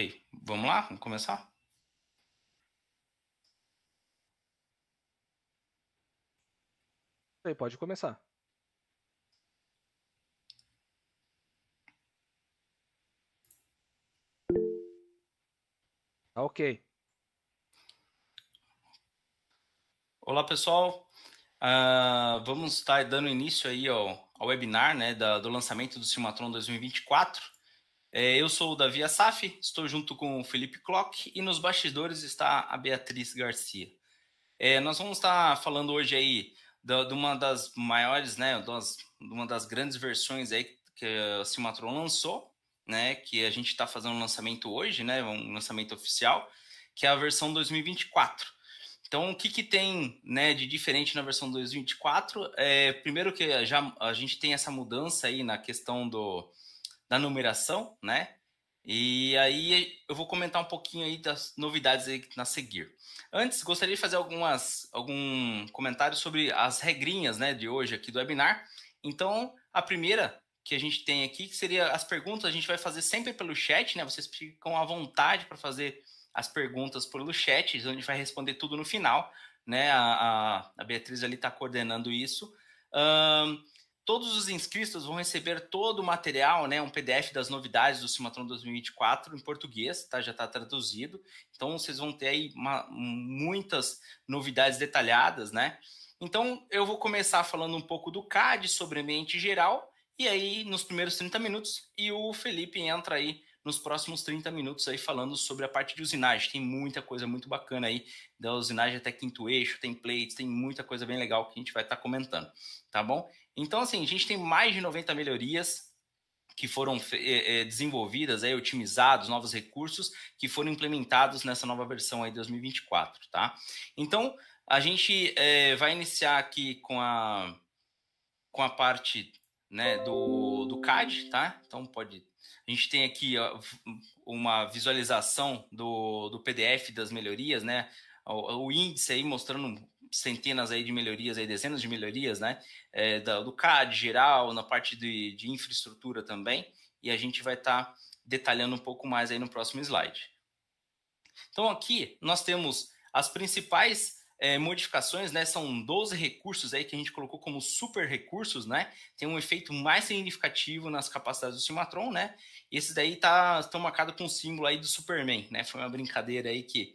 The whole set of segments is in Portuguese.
Ok, vamos lá? Vamos começar? Aí, pode começar. Tá ok. Olá, pessoal. Uh, vamos estar dando início aí ao, ao webinar né, da, do lançamento do e 2024. É, eu sou o Davi Assaf, estou junto com o Felipe Clock e nos bastidores está a Beatriz Garcia. É, nós vamos estar falando hoje aí de uma das maiores, né, das, uma das grandes versões aí que a Cimatron lançou, né, que a gente está fazendo um lançamento hoje, né, um lançamento oficial, que é a versão 2024. Então, o que, que tem né, de diferente na versão 2024? É, primeiro que já, a gente tem essa mudança aí na questão do, da numeração, né? E aí eu vou comentar um pouquinho aí das novidades aí na seguir. Antes, gostaria de fazer algumas algum comentário sobre as regrinhas, né, de hoje aqui do webinar. Então, a primeira que a gente tem aqui, que seria as perguntas, a gente vai fazer sempre pelo chat, né? Vocês ficam à vontade para fazer as perguntas pelo chat, onde então a gente vai responder tudo no final, né? A, a, a Beatriz ali está coordenando isso. Um, Todos os inscritos vão receber todo o material, né, um PDF das novidades do Simatron 2024 em português, tá? Já está traduzido. Então vocês vão ter aí uma, muitas novidades detalhadas, né? Então eu vou começar falando um pouco do CAD sobre ambiente geral e aí nos primeiros 30 minutos e o Felipe entra aí nos próximos 30 minutos aí falando sobre a parte de usinagem. Tem muita coisa muito bacana aí da usinagem até quinto eixo, tem plates, tem muita coisa bem legal que a gente vai estar tá comentando, tá bom? Então, assim, a gente tem mais de 90 melhorias que foram é, é, desenvolvidas, aí, otimizados, novos recursos que foram implementados nessa nova versão aí 2024, tá? Então, a gente é, vai iniciar aqui com a, com a parte né, do, do CAD, tá? Então, pode a gente tem aqui uma visualização do, do PDF das melhorias, né? O, o, índice aí mostrando centenas aí de melhorias, aí, dezenas de melhorias, né? É, do CAD geral, na parte de, de, infraestrutura também, e a gente vai estar tá detalhando um pouco mais aí no próximo slide. Então aqui nós temos as principais é, modificações, né? São 12 recursos aí que a gente colocou como super recursos, né? Tem um efeito mais significativo nas capacidades do Simatron, né? E esses daí tá, estão tá marcados com o símbolo aí do Superman, né? Foi uma brincadeira aí que,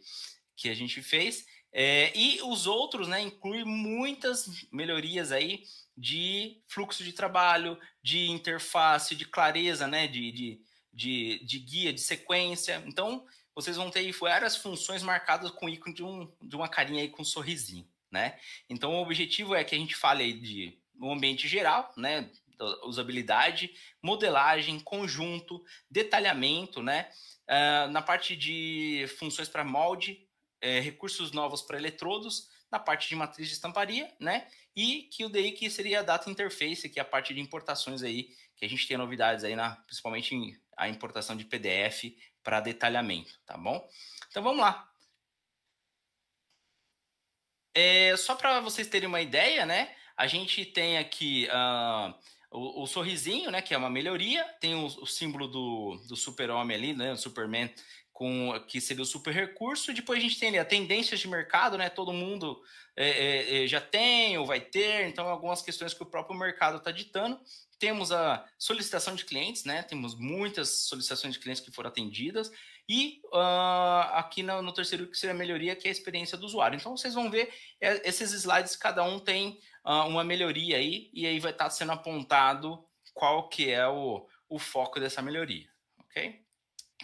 que a gente fez. É, e os outros, né, inclui muitas melhorias aí de fluxo de trabalho, de interface, de clareza, né, de, de, de, de guia, de sequência. Então, vocês vão ter várias funções marcadas com o ícone de, um, de uma carinha aí com um sorrisinho, né? Então, o objetivo é que a gente fale aí de um ambiente geral, né, usabilidade, modelagem, conjunto, detalhamento, né, uh, na parte de funções para molde, é, recursos novos para eletrodos na parte de matriz de estamparia, né? E que QDI que seria a data interface, que é a parte de importações aí, que a gente tem novidades aí, na, principalmente em, a importação de PDF para detalhamento, tá bom? Então vamos lá. É, só para vocês terem uma ideia, né? A gente tem aqui uh, o, o, sorrisinho, né? Que é uma melhoria. Tem o, o símbolo do, do super-homem ali, né? O Superman com que seria o super recurso. E depois a gente tem ali a tendência de mercado, né? Todo mundo é, é, é já tem ou vai ter, então algumas questões que o próprio mercado está ditando. Temos a solicitação de clientes, né? Temos muitas solicitações de clientes que foram atendidas. E uh, aqui no, no terceiro que seria a melhoria, que é a experiência do usuário. Então vocês vão ver é, esses slides, cada um tem uh, uma melhoria aí, e aí vai estar tá sendo apontado qual que é o, o foco dessa melhoria, ok?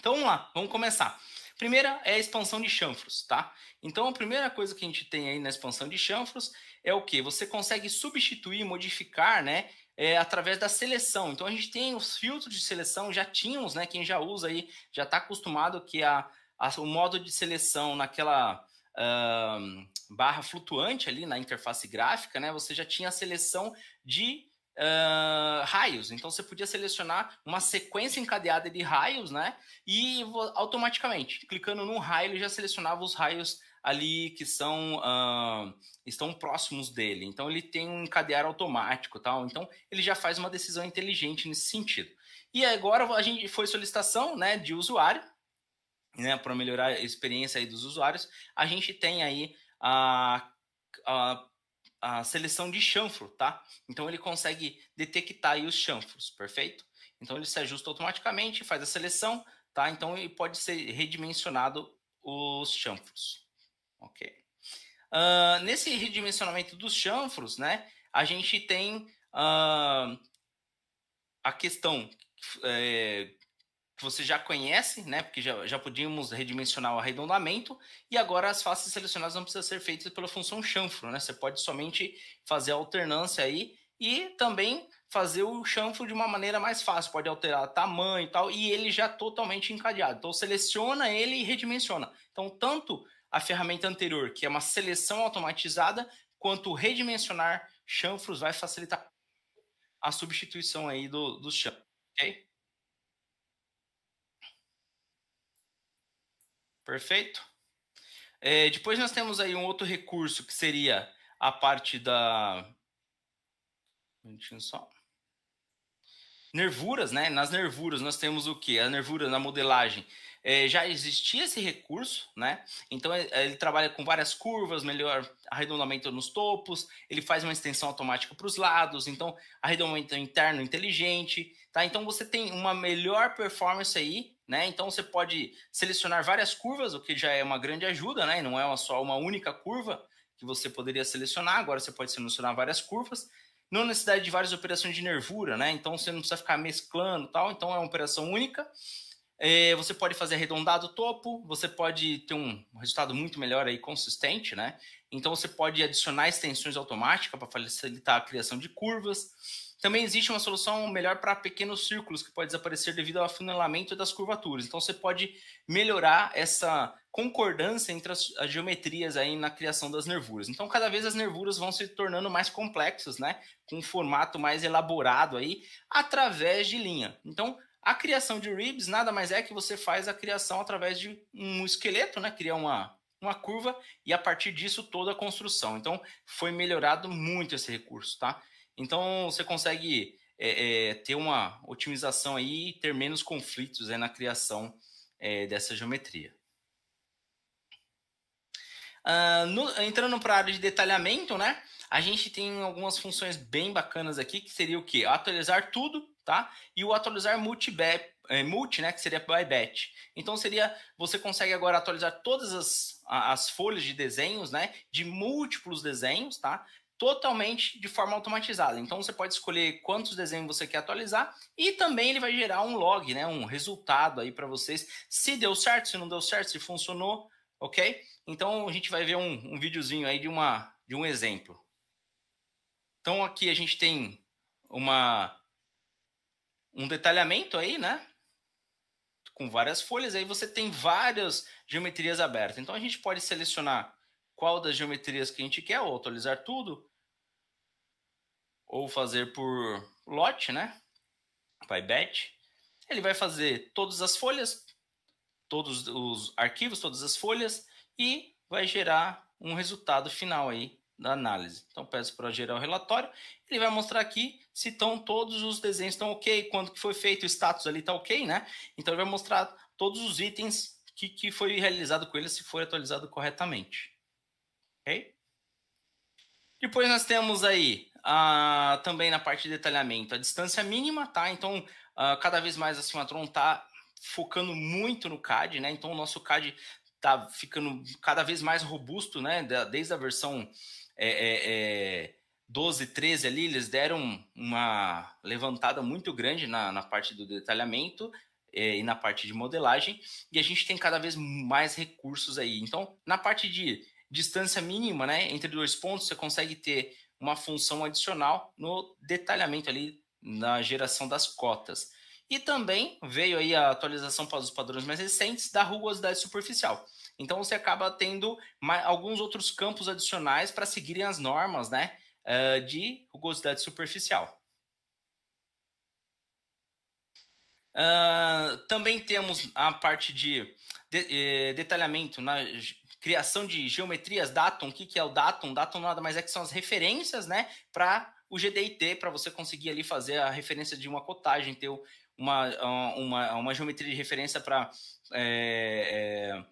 Então vamos lá, vamos começar. Primeira é a expansão de chanfros, tá? Então a primeira coisa que a gente tem aí na expansão de chanfros é o que? Você consegue substituir, modificar, né? É, através da seleção. Então a gente tem os filtros de seleção, já tínhamos, né? Quem já usa aí já está acostumado que a, a, o modo de seleção naquela uh, barra flutuante ali na interface gráfica, né? Você já tinha a seleção de uh, raios. Então você podia selecionar uma sequência encadeada de raios, né? E automaticamente, clicando num raio, ele já selecionava os raios ali que são uh, estão próximos dele. Então ele tem um encadear automático, tal. Então ele já faz uma decisão inteligente nesse sentido. E agora a gente foi solicitação, né, de usuário, né, para melhorar a experiência aí dos usuários. A gente tem aí a, a a seleção de chanfro, tá? Então ele consegue detectar aí os chanfros, perfeito? Então ele se ajusta automaticamente, faz a seleção, tá? Então ele pode ser redimensionado os chanfros, ok? Uh, nesse redimensionamento dos chanfros, né? A gente tem uh, a questão é, que você já conhece, né? Porque já, já podíamos redimensionar o arredondamento, e agora as faces selecionadas não precisam ser feitas pela função chanfro, né? Você pode somente fazer a alternância aí e também fazer o chanfro de uma maneira mais fácil, pode alterar tamanho e tal, e ele já totalmente encadeado. Então seleciona ele e redimensiona. Então, tanto a ferramenta anterior, que é uma seleção automatizada, quanto redimensionar chanfros vai facilitar a substituição aí do, do chanfros, ok? Perfeito? É, depois nós temos aí um outro recurso que seria a parte da. Um minutinho só. Nervuras, né? Nas nervuras nós temos o que? A nervura na modelagem. É, já existia esse recurso, né? Então é, é, ele trabalha com várias curvas, melhor arredondamento nos topos, ele faz uma extensão automática para os lados, então arredondamento interno inteligente, tá? Então você tem uma melhor performance aí né? Então você pode selecionar várias curvas, o que já é uma grande ajuda, né? E não é uma só uma única curva que você poderia selecionar, agora você pode selecionar várias curvas. Não necessidade de várias operações de nervura, né? Então você não precisa ficar mesclando tal, então é uma operação única. É, você pode fazer arredondado o topo, você pode ter um resultado muito melhor aí, consistente, né? Então você pode adicionar extensões automáticas para facilitar a criação de curvas. Também existe uma solução melhor para pequenos círculos que pode desaparecer devido ao afunilamento das curvaturas. Então você pode melhorar essa concordância entre as, as, geometrias aí na criação das nervuras. Então cada vez as nervuras vão se tornando mais complexas, né, com um formato mais elaborado aí através de linha. Então a criação de ribs nada mais é que você faz a criação através de um esqueleto, né, cria uma uma curva e a partir disso toda a construção. Então foi melhorado muito esse recurso, tá? Então você consegue é, é, ter uma otimização aí e ter menos conflitos né, na criação é, dessa geometria. Uh, no, entrando para a área de detalhamento, né? A gente tem algumas funções bem bacanas aqui, que seria o quê? Atualizar tudo, tá? E o atualizar multi, é, multi né? Que seria by batch. Então seria, você consegue agora atualizar todas as, as folhas de desenhos, né? De múltiplos desenhos, tá? totalmente de forma automatizada. Então você pode escolher quantos desenhos você quer atualizar e também ele vai gerar um log, né, um resultado aí para vocês, se deu certo, se não deu certo, se funcionou, ok? Então a gente vai ver um, um videozinho aí de uma de um exemplo. Então aqui a gente tem uma um detalhamento aí, né? Com várias folhas, aí você tem várias geometrias abertas. Então a gente pode selecionar qual das geometrias que a gente quer, ou atualizar tudo, ou fazer por lote, né? By batch. Ele vai fazer todas as folhas, todos os arquivos, todas as folhas e vai gerar um resultado final aí da análise. Então peço para gerar o relatório. Ele vai mostrar aqui se estão todos os desenhos estão ok, quando que foi feito, o status ali está ok, né? Então ele vai mostrar todos os itens que, que foi realizado com ele, se foi atualizado corretamente. Ok? Depois nós temos aí ah, também na parte de detalhamento. A distância mínima, tá? Então, ah, cada vez mais a Cimatron tá focando muito no CAD, né? Então, o nosso CAD tá ficando cada vez mais robusto, né? Desde a versão é, é, é 12, 13 ali, eles deram uma levantada muito grande na, na parte do detalhamento é, e na parte de modelagem, e a gente tem cada vez mais recursos aí. Então, na parte de distância mínima, né, entre dois pontos, você consegue ter uma função adicional no detalhamento ali na geração das cotas. E também veio aí a atualização para os padrões mais recentes da rugosidade superficial. Então você acaba tendo mais, alguns outros campos adicionais para seguirem as normas né, eh, de rugosidade superficial. Uh, também temos a parte de, de, de eh, detalhamento na criação de geometrias, datum, o que, que é o datum? Datum nada mais é que são as referências, né, para o GDIT, para você conseguir ali fazer a referência de uma cotagem, ter uma, uma, uma geometria de referência para é, é,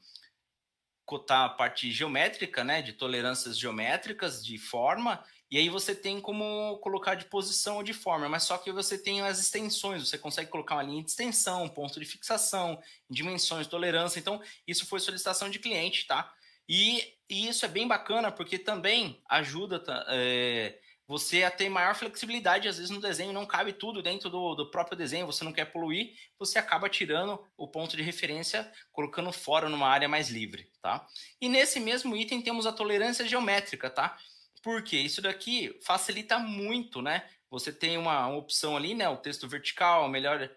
cotar a parte geométrica, né, de tolerâncias geométricas, de forma, e aí você tem como colocar de posição ou de forma, mas só que você tem as extensões, você consegue colocar uma linha de extensão, ponto de fixação, dimensões, tolerância. Então, isso foi solicitação de cliente, tá? E, e isso é bem bacana porque também ajuda é, você a ter maior flexibilidade, às vezes no desenho não cabe tudo dentro do, do próprio desenho, você não quer poluir, você acaba tirando o ponto de referência, colocando fora numa área mais livre, tá? E nesse mesmo item temos a tolerância geométrica, tá? Porque isso daqui facilita muito, né? Você tem uma, uma opção ali, né? O texto vertical, melhor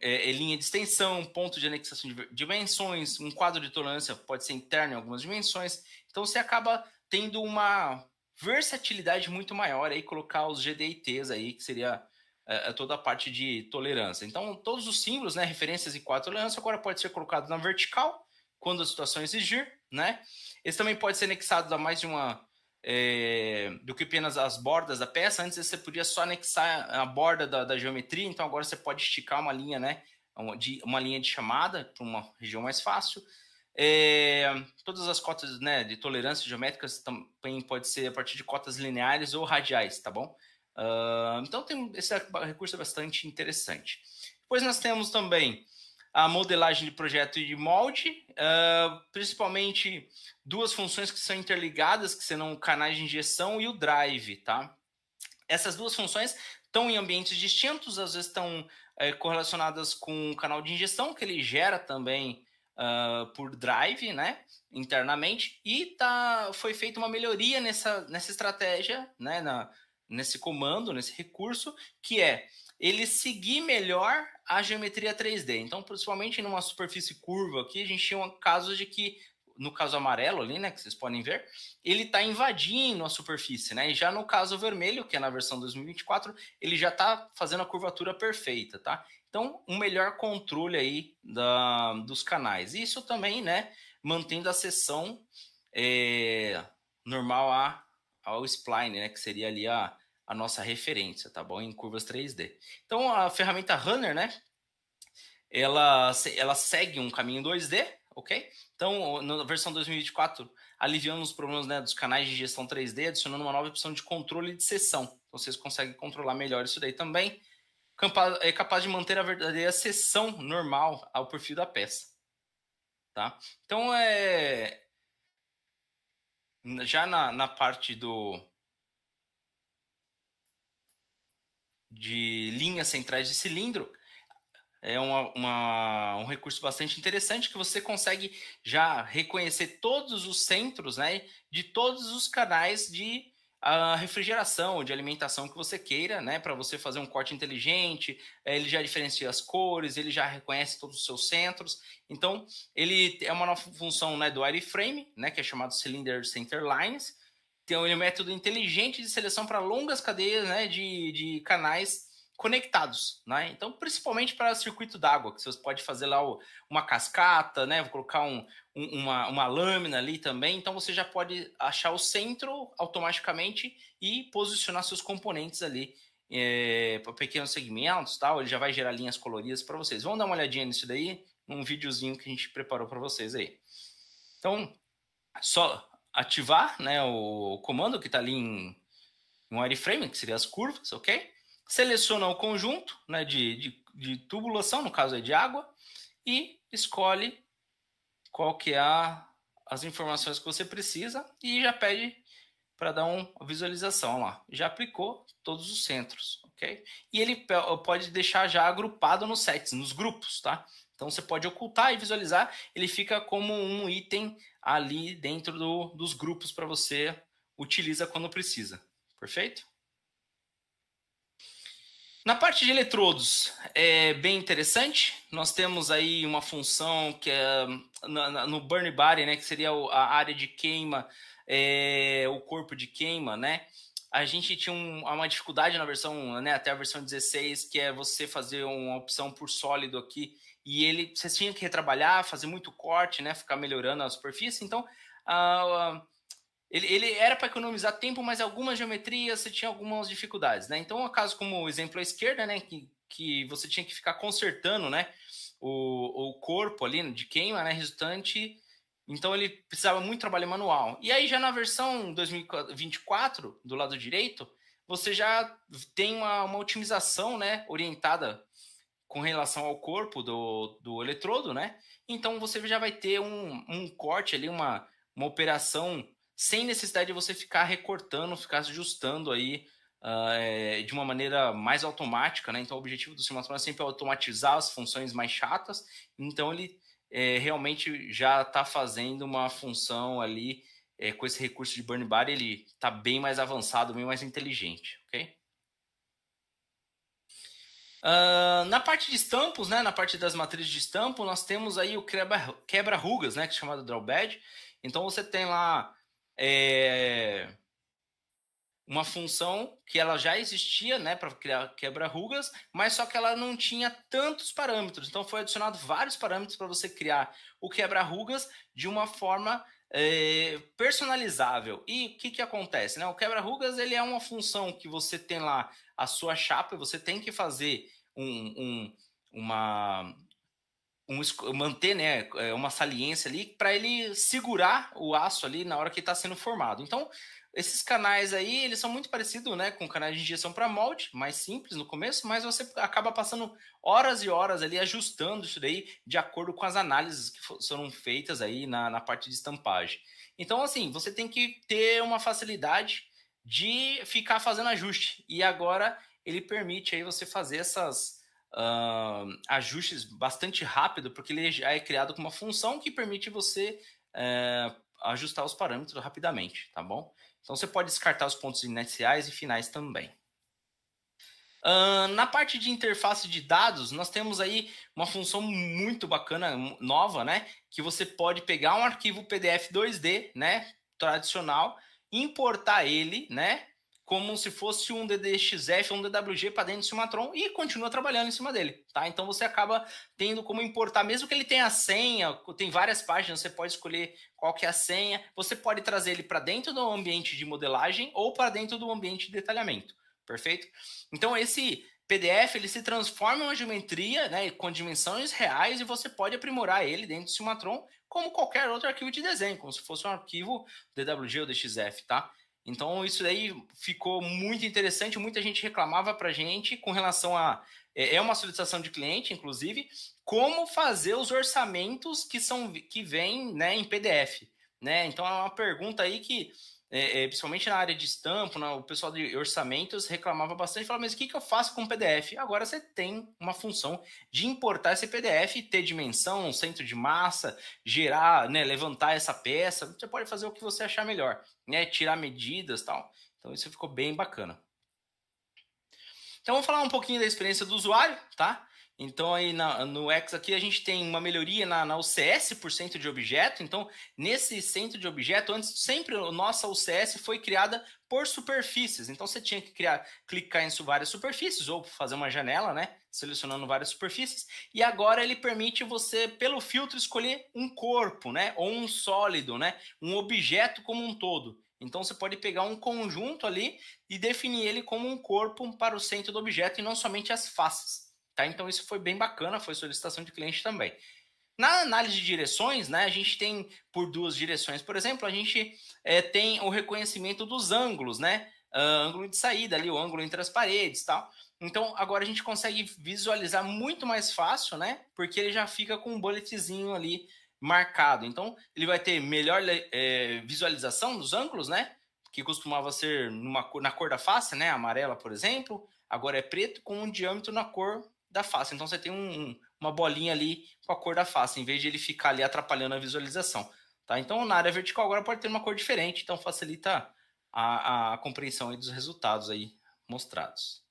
é, é linha de extensão, ponto de anexação de dimensões, um quadro de tolerância pode ser interno em algumas dimensões. Então você acaba tendo uma versatilidade muito maior aí colocar os GDITs aí, que seria é, é, toda a parte de tolerância. Então todos os símbolos, né, referências e quadro de tolerância agora pode ser colocado na vertical quando a situação exigir, né? Esse também pode ser anexado a mais de uma é, do que apenas as bordas da peça. Antes você podia só anexar a borda da, da geometria, então agora você pode esticar uma linha, né? de, uma linha de chamada para uma região mais fácil. É, todas as cotas né, de tolerância geométricas também pode ser a partir de cotas lineares ou radiais, tá bom? Uh, então tem esse recurso é bastante interessante. Depois nós temos também a modelagem de projeto e de molde, uh, principalmente duas funções que são interligadas, que serão o canais de injeção e o drive, tá? Essas duas funções estão em ambientes distintos, às vezes estão é, correlacionadas com o canal de injeção, que ele gera também uh, por drive, né? Internamente, e tá, foi feita uma melhoria nessa, nessa estratégia, né? Na, nesse comando, nesse recurso, que é ele seguir melhor a geometria 3D. Então, principalmente numa superfície curva aqui, a gente tinha um caso de que, no caso amarelo ali, né, que vocês podem ver, ele está invadindo a superfície, né? E já no caso vermelho, que é na versão 2024, ele já está fazendo a curvatura perfeita, tá? Então, um melhor controle aí da, dos canais. Isso também, né, mantendo a seção é, normal a, ao spline, né, que seria ali a, a nossa referência, tá bom? Em curvas 3D. Então a ferramenta Runner, né? Ela, ela segue um caminho 2D, ok? Então, na versão 2024, aliviando os problemas né, dos canais de gestão 3D, adicionando uma nova opção de controle de sessão. Então, vocês conseguem controlar melhor isso daí também. É capaz de manter a verdadeira sessão normal ao perfil da peça. Tá? Então, é... já na, na parte do, de linhas centrais de cilindro, é uma, uma, um recurso bastante interessante que você consegue já reconhecer todos os centros né, de todos os canais de uh, refrigeração, de alimentação que você queira, né, para você fazer um corte inteligente. Eh, ele já diferencia as cores, ele já reconhece todos os seus centros. Então, ele é uma nova função né, do wireframe, né, que é chamado Cylinder Center Lines, então, ele é um método inteligente de seleção para longas cadeias né, de, de canais conectados, né? Então, principalmente para circuito d'água, que você pode fazer lá o, uma cascata, né? Vou colocar um, um, uma, uma lâmina ali também. Então, você já pode achar o centro automaticamente e posicionar seus componentes ali é, para pequenos segmentos, tal. Ele já vai gerar linhas coloridas para vocês. Vamos dar uma olhadinha nisso daí, num videozinho que a gente preparou para vocês aí. Então, só ativar né, o comando que está ali em, em wireframe, que seria as curvas, ok? Seleciona o conjunto né, de, de, de tubulação, no caso é de água, e escolhe qual que é a, as informações que você precisa e já pede para dar uma visualização lá. Já aplicou todos os centros, ok? E ele pode deixar já agrupado nos sets, nos grupos, tá? Então você pode ocultar e visualizar, ele fica como um item ali dentro do, dos grupos para você utiliza quando precisa. Perfeito? Na parte de eletrodos, é bem interessante. Nós temos aí uma função que é no burn body, né, que seria a área de queima, é, o corpo de queima, né? A gente tinha uma dificuldade na versão, né, até a versão 16, que é você fazer uma opção por sólido aqui e ele vocês tinham que retrabalhar, fazer muito corte, né? Ficar melhorando a superfície. Então, uh, ele, ele era para economizar tempo, mas algumas geometrias você tinha algumas dificuldades, né? Então, um caso como o exemplo à esquerda, né? Que, que você tinha que ficar consertando, né? O, o corpo ali de queima, né? Resultante. Então ele precisava muito trabalho manual. E aí já na versão 2024 do lado direito, você já tem uma, uma otimização, né? Orientada com relação ao corpo do, do eletrodo, né? Então você já vai ter um, um corte ali, uma, uma operação sem necessidade de você ficar recortando, ficar ajustando aí uh, de uma maneira mais automática, né? Então o objetivo do simulador é sempre automatizar as funções mais chatas, então ele é, realmente já está fazendo uma função ali é, com esse recurso de burn bar, ele está bem mais avançado, bem mais inteligente, ok? Uh, na parte de estampos, né, na parte das matrizes de estampo, nós temos aí o quebra-rugas, né, que é chamado drawbed. Então você tem lá é, uma função que ela já existia né, para criar quebra-rugas, mas só que ela não tinha tantos parâmetros. Então foi adicionado vários parâmetros para você criar o quebra-rugas de uma forma é, personalizável. E o que, que acontece? Né? O quebra-rugas ele é uma função que você tem lá a sua chapa, você tem que fazer um, um uma um, manter né, é, uma saliência ali para ele segurar o aço ali na hora que está sendo formado. Então, esses canais aí, eles são muito parecidos né, com canais de injeção para molde, mais simples no começo, mas você acaba passando horas e horas ali ajustando isso daí de acordo com as análises que foram feitas aí na, na parte de estampagem. Então, assim, você tem que ter uma facilidade de ficar fazendo ajuste. E agora ele permite aí você fazer essas uh, ajustes bastante rápido, porque ele já é criado com uma função que permite você uh, ajustar os parâmetros rapidamente, tá bom? Então você pode descartar os pontos iniciais e finais também. Uh, na parte de interface de dados, nós temos aí uma função muito bacana, nova, né? Que você pode pegar um arquivo PDF 2D, né? Tradicional, importar ele, né? como se fosse um DDXF ou um DWG para dentro de Cimatron e continua trabalhando em cima dele, tá? Então você acaba tendo como importar, mesmo que ele tenha a senha, tem várias páginas, você pode escolher qual que é a senha, você pode trazer ele para dentro do ambiente de modelagem ou para dentro do ambiente de detalhamento, perfeito? Então esse PDF ele se transforma em uma geometria né, com dimensões reais e você pode aprimorar ele dentro do Cimatron como qualquer outro arquivo de desenho, como se fosse um arquivo DWG ou DXF, tá? Então, isso daí ficou muito interessante. Muita gente reclamava para a gente com relação a. É, é uma solicitação de cliente, inclusive, como fazer os orçamentos que são que vêm né, em PDF. Né? Então, é uma pergunta aí que é, é, principalmente na área de estampo, na, o pessoal de orçamentos reclamava bastante, falava, mas o que, que eu faço com PDF? Agora você tem uma função de importar esse PDF, ter dimensão, centro de massa, gerar, né, levantar essa peça, você pode fazer o que você achar melhor, né, tirar medidas tal. Então isso ficou bem bacana. Então vamos falar um pouquinho da experiência do usuário, tá? Então, aí na, no X aqui a gente tem uma melhoria na, na UCS por centro de objeto. Então, nesse centro de objeto, antes sempre a nossa UCS foi criada por superfícies. Então, você tinha que criar, clicar em várias superfícies ou fazer uma janela, né? Selecionando várias superfícies. E agora ele permite você, pelo filtro, escolher um corpo, né? Ou um sólido, né? Um objeto como um todo. Então você pode pegar um conjunto ali e definir ele como um corpo para o centro do objeto e não somente as faces. Tá? Então isso foi bem bacana, foi solicitação de cliente também. Na análise de direções, né, a gente tem por duas direções, por exemplo, a gente é, tem o reconhecimento dos ângulos, né? Uh, ângulo de saída ali, o ângulo entre as paredes tal. Então agora a gente consegue visualizar muito mais fácil, né? Porque ele já fica com um boletezinho ali marcado. Então ele vai ter melhor é, visualização dos ângulos, né? Que costumava ser numa, na cor da face, né? Amarela, por exemplo. Agora é preto com um diâmetro na cor da face. Então você tem um, uma bolinha ali com a cor da face, em vez de ele ficar ali atrapalhando a visualização. Tá? Então na área vertical agora pode ter uma cor diferente, então facilita a, a compreensão dos resultados aí mostrados.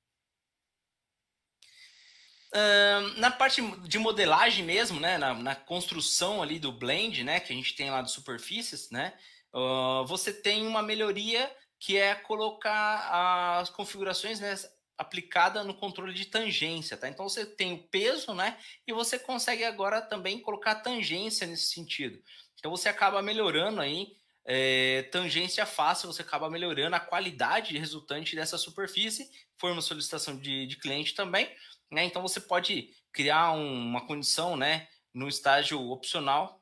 Uh, na parte de modelagem mesmo, né, na, na, construção ali do blend, né, que a gente tem lá de superfícies, né, uh, você tem uma melhoria que é colocar as configurações né, aplicada no controle de tangência, tá? Então você tem o peso, né? E você consegue agora também colocar tangência nesse sentido. Então você acaba melhorando aí é, tangência fácil, você acaba melhorando a qualidade resultante dessa superfície. Foi uma solicitação de, de cliente também, né? Então você pode criar um, uma condição, né? No estágio opcional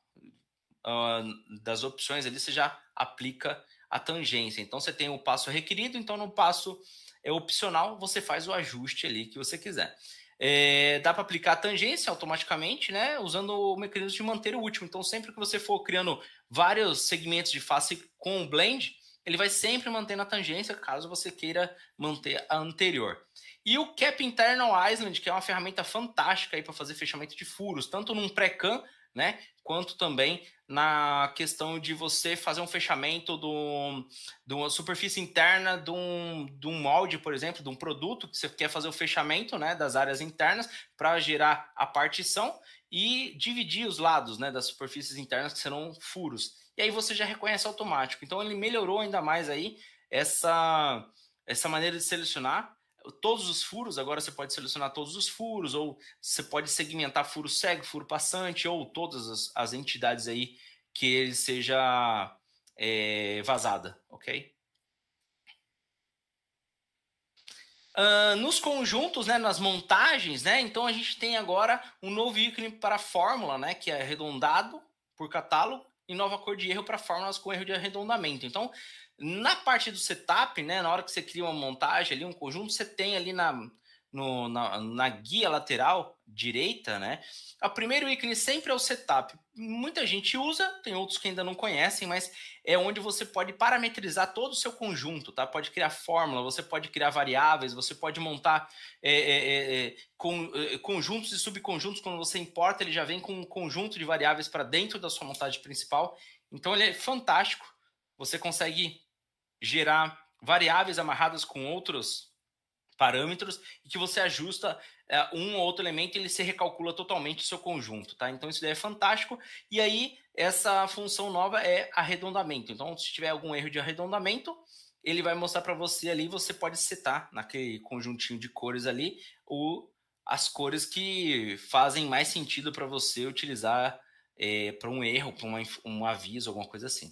uh, das opções ali, você já aplica a tangência. Então você tem o passo requerido, então no passo é opcional, você faz o ajuste ali que você quiser. É, dá para aplicar a tangência automaticamente, né? Usando o mecanismo de manter o último. Então, sempre que você for criando vários segmentos de face com o blend, ele vai sempre manter a tangência, caso você queira manter a anterior. E o Cap Internal Island, que é uma ferramenta fantástica aí para fazer fechamento de furos, tanto num pré-can né? Quanto também na questão de você fazer um fechamento do, de uma superfície interna de um, de um molde, por exemplo, de um produto que você quer fazer o fechamento né, das áreas internas para gerar a partição e dividir os lados né, das superfícies internas que serão furos. E aí você já reconhece automático. Então ele melhorou ainda mais aí essa, essa maneira de selecionar todos os furos, agora você pode selecionar todos os furos, ou você pode segmentar furo cego, furo passante, ou todas as, as entidades aí que ele seja é, vazada, ok? Uh, nos conjuntos, né, nas montagens, né, então a gente tem agora um novo ícone para fórmula, né, que é arredondado por catálogo, e nova cor de erro para fórmulas com erro de arredondamento. Então, na parte do setup, né, na hora que você cria uma montagem ali, um conjunto, você tem ali na, no, na, na, guia lateral direita, né? O primeiro ícone sempre é o setup. Muita gente usa, tem outros que ainda não conhecem, mas é onde você pode parametrizar todo o seu conjunto, tá? Pode criar fórmula, você pode criar variáveis, você pode montar é, é, é, é com, é, conjuntos e subconjuntos. Quando você importa, ele já vem com um conjunto de variáveis para dentro da sua montagem principal. Então ele é fantástico. Você consegue gerar variáveis amarradas com outros parâmetros e que você ajusta é, um ou outro elemento e ele se recalcula totalmente o seu conjunto, tá? Então isso daí é fantástico. E aí essa função nova é arredondamento. Então se tiver algum erro de arredondamento, ele vai mostrar para você ali, você pode setar naquele conjuntinho de cores ali o, as cores que fazem mais sentido para você utilizar é, para um erro, para um aviso, alguma coisa assim.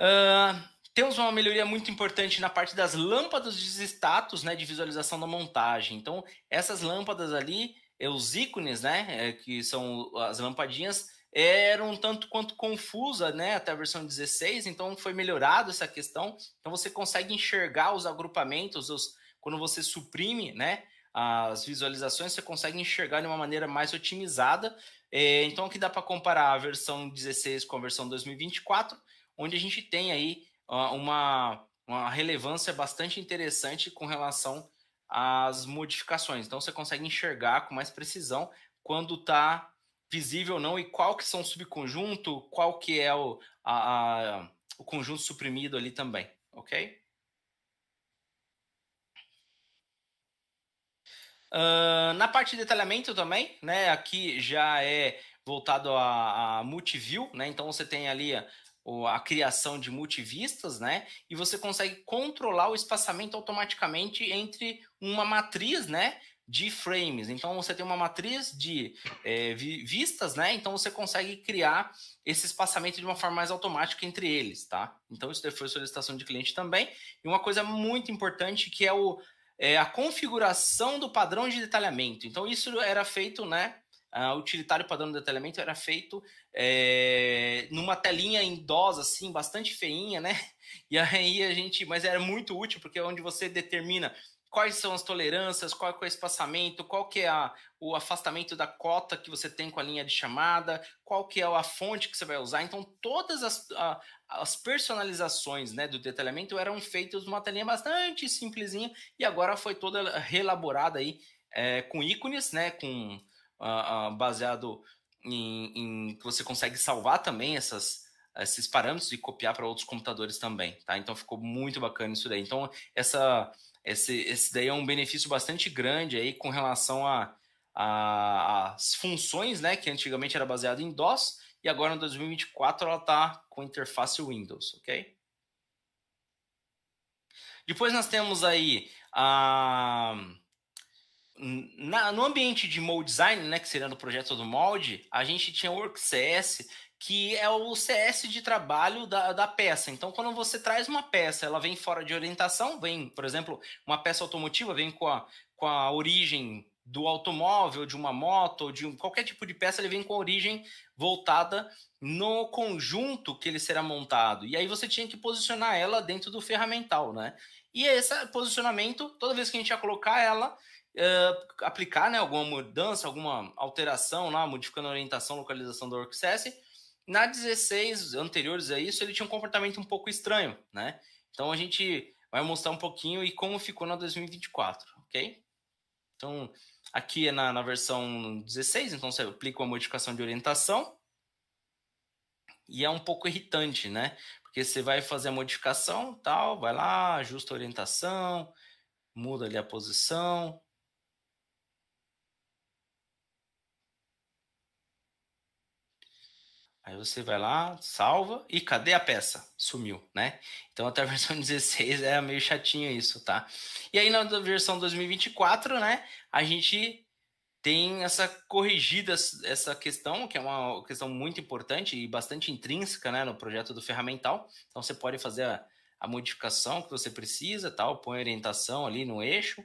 Uh, temos uma melhoria muito importante na parte das lâmpadas de status, né, de visualização da montagem. Então, essas lâmpadas ali, é, os ícones, né, é, que são as lampadinhas, eram um tanto quanto confusa, né, até a versão 16, então foi melhorado essa questão. Então você consegue enxergar os agrupamentos, os, quando você suprime, né, as visualizações, você consegue enxergar de uma maneira mais otimizada. É, então aqui dá para comparar a versão 16 com a versão 2024 onde a gente tem aí uma, uma relevância bastante interessante com relação às modificações. Então você consegue enxergar com mais precisão quando está visível ou não e qual que são o subconjunto, qual que é o, a, a, o conjunto suprimido ali também, ok? Uh, na parte de detalhamento também, né? Aqui já é voltado a, a multiview, né? Então você tem ali a criação de multivistas, né? E você consegue controlar o espaçamento automaticamente entre uma matriz, né? De frames. Então você tem uma matriz de é, vistas, né? Então você consegue criar esse espaçamento de uma forma mais automática entre eles, tá? Então isso foi solicitação de cliente também. E uma coisa muito importante que é, o, é a configuração do padrão de detalhamento. Então isso era feito, né? Ah, o utilitário padrão do detalhamento era feito é, numa telinha em idosa, assim, bastante feinha, né? E aí a gente, mas era muito útil, porque é onde você determina quais são as tolerâncias, qual é o espaçamento, qual que é a, o afastamento da cota que você tem com a linha de chamada, qual que é a fonte que você vai usar. Então, todas as, a, as personalizações né, do detalhamento eram feitas numa telinha bastante simplesinha e agora foi toda relaborada aí é, com ícones, né, com baseado em, que você consegue salvar também essas, esses parâmetros e copiar para outros computadores também, tá? Então ficou muito bacana isso daí. Então essa esse, esse daí é um benefício bastante grande aí com relação a, a, as funções, né? Que antigamente era baseado em DOS e agora em 2024 ela tá com interface Windows, ok? Depois nós temos aí a na, no ambiente de mold design, né, que seria no projeto do molde, a gente tinha o WorkCS, que é o CS de trabalho da, da peça. Então, quando você traz uma peça, ela vem fora de orientação, vem, por exemplo, uma peça automotiva, vem com a, com a origem do automóvel, de uma moto, de um, qualquer tipo de peça, ele vem com a origem voltada no conjunto que ele será montado. E aí você tinha que posicionar ela dentro do ferramental, né? E esse posicionamento, toda vez que a gente ia colocar ela, uh, aplicar né, alguma mudança, alguma alteração lá, modificando a orientação, localização do workcess. Na 16, anteriores a isso, ele tinha um comportamento um pouco estranho, né? Então a gente vai mostrar um pouquinho e como ficou na 2024, ok? Então, aqui é na, na versão 16, então você aplica uma modificação de orientação. E é um pouco irritante, né? Porque você vai fazer a modificação, tal, vai lá, ajusta a orientação, muda ali a posição, Aí você vai lá, salva e cadê a peça? Sumiu, né? Então até a versão 16 é meio chatinho isso, tá? E aí na versão 2024, né, a gente tem essa corrigida essa questão, que é uma questão muito importante e bastante intrínseca, né, no projeto do ferramental. Então você pode fazer a, a modificação que você precisa, tal, põe orientação ali no eixo,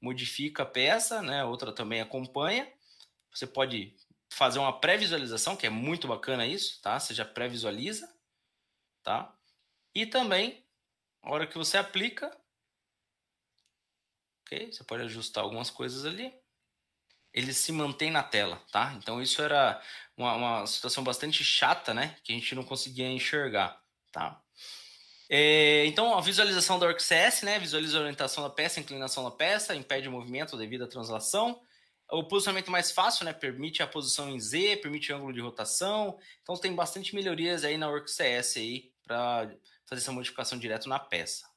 modifica a peça, né? Outra também acompanha. Você pode fazer uma pré-visualização, que é muito bacana isso, tá? Você já pré-visualiza, tá? E também, a hora que você aplica, ok? Você pode ajustar algumas coisas ali. Ele se mantém na tela, tá? Então isso era uma, uma situação bastante chata, né? Que a gente não conseguia enxergar, tá? É, então, a visualização da OrcCS, né? Visualiza a orientação da peça, a inclinação da peça, impede o movimento devido à translação, o posicionamento mais fácil, né? Permite a posição em Z, permite ângulo de rotação. Então tem bastante melhorias aí na WorkCS aí para fazer essa modificação direto na peça.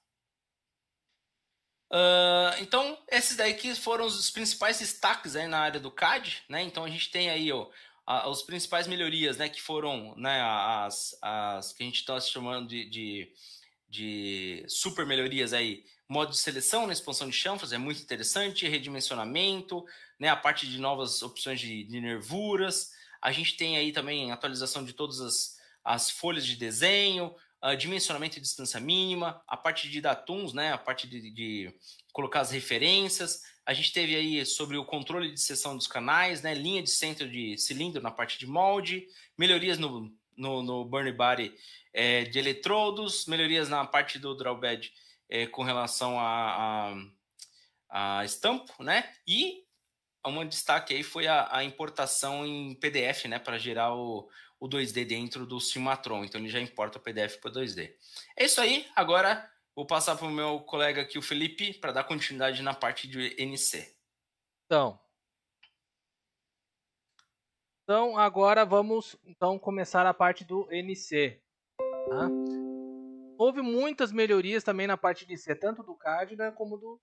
Uh, então, esses daí que foram os principais destaques aí na área do CAD, né? Então a gente tem aí ó, a, as principais melhorias, né? Que foram né, as, as que a gente está chamando de, de de super melhorias aí, modo de seleção na né, expansão de chanfas é muito interessante, redimensionamento, né, a parte de novas opções de, de nervuras, a gente tem aí também atualização de todas as, as folhas de desenho, ah, dimensionamento e distância mínima, a parte de datuns, né, a parte de, de, colocar as referências, a gente teve aí sobre o controle de seção dos canais, né, linha de centro de cilindro na parte de molde, melhorias no no, no Burn Body é, de eletrodos, melhorias na parte do drawbed é, com relação a, a, a, estampo, né? E um destaque aí foi a, a importação em PDF, né? Para gerar o, o 2D dentro do Simatron, Então ele já importa o PDF para 2D. É isso aí. Agora vou passar para o meu colega aqui, o Felipe, para dar continuidade na parte de NC. Então, então agora vamos então começar a parte do NC. Tá? Houve muitas melhorias também na parte de C, tanto do CAD né, como do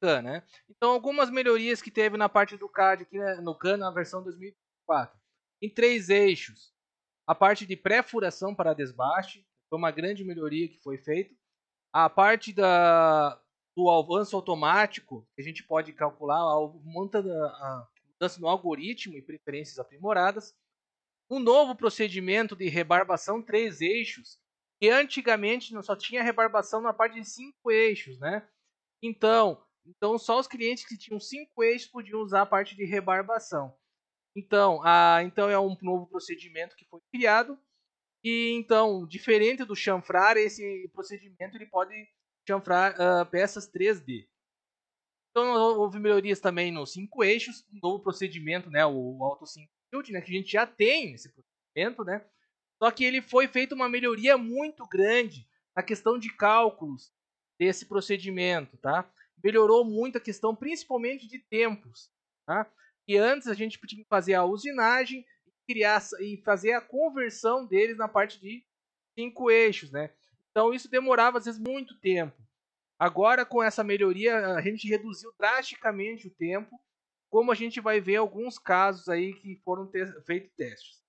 CAN. Né? Então algumas melhorias que teve na parte do CAD aqui né, no CAN na versão 2004. Em três eixos. A parte de pré-furação para desbaste, foi uma grande melhoria que foi feita. A parte da, do avanço automático, que a gente pode calcular a, a, mudança no algoritmo e preferências aprimoradas, um novo procedimento de rebarbação três eixos, que antigamente não só tinha rebarbação na parte de cinco eixos, né? Então, então só os clientes que tinham cinco eixos podiam usar a parte de rebarbação. Então, a, então é um novo procedimento que foi criado e então, diferente do chanfrar, esse procedimento ele pode chanfrar uh, peças 3D. Então houve melhorias também nos cinco eixos, um novo procedimento, né, o Auto 5 Tilt, né, que a gente já tem esse procedimento, né? Só que ele foi feito uma melhoria muito grande na questão de cálculos desse procedimento, tá? Melhorou muito a questão principalmente de tempos, tá? E antes a gente tinha que fazer a usinagem e criar e fazer a conversão deles na parte de cinco eixos, né? Então isso demorava às vezes muito tempo. Agora, com essa melhoria, a gente reduziu drasticamente o tempo, como a gente vai ver alguns casos aí que foram feitos testes.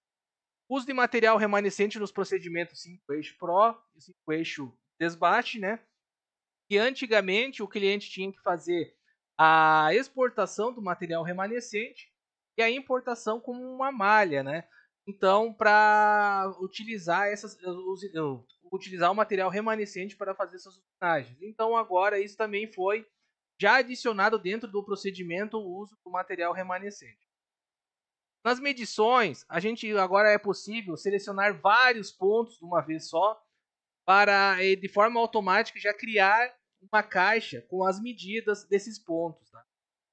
Uso de material remanescente nos procedimentos 5 eixo PRO e 5 eixo desbate, né? Que antigamente o cliente tinha que fazer a exportação do material remanescente e a importação como uma malha, né? Então, para utilizar essas utilizar o material remanescente para fazer essas usinagens. Então, agora isso também foi já adicionado dentro do procedimento o uso do material remanescente. Nas medições, a gente agora é possível selecionar vários pontos de uma vez só para eh, de forma automática já criar uma caixa com as medidas desses pontos. Tá?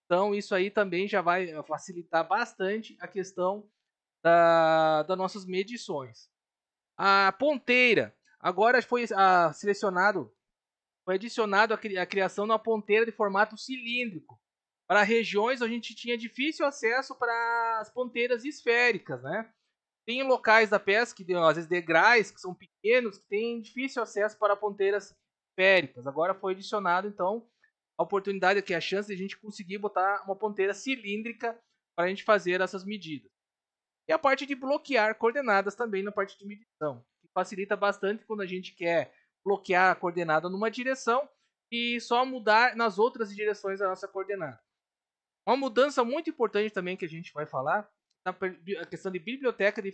Então, isso aí também já vai facilitar bastante a questão da, das nossas medições. A ponteira. Agora foi a, selecionado, foi adicionado a, a criação de uma ponteira de formato cilíndrico para regiões onde a gente tinha difícil acesso para as ponteiras esféricas, né? Tem locais da peça que às vezes degraus que são pequenos que tem difícil acesso para ponteiras esféricas. Agora foi adicionado então a oportunidade aqui, a chance de a gente conseguir botar uma ponteira cilíndrica para a gente fazer essas medidas a parte de bloquear coordenadas também na parte de medição, que facilita bastante quando a gente quer bloquear a coordenada numa direção e só mudar nas outras direções a nossa coordenada. Uma mudança muito importante também que a gente vai falar é a questão de biblioteca de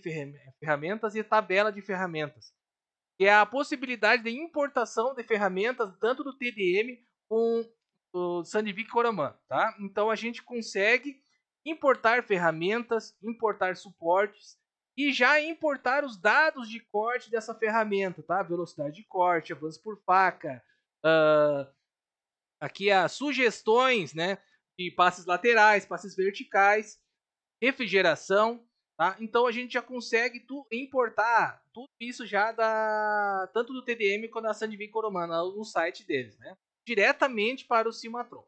ferramentas e tabela de ferramentas, que é a possibilidade de importação de ferramentas tanto do TDM com o Sandvik Coraman, tá? Então a gente consegue importar ferramentas, importar suportes e já importar os dados de corte dessa ferramenta, tá? Velocidade de corte, avanço por faca, uh, aqui as sugestões, né? De passes laterais, passes verticais, refrigeração, tá? Então a gente já consegue tu, importar tudo isso já da tanto do TDM quanto da Sandvin Coromana no site deles, né? Diretamente para o Cimatron.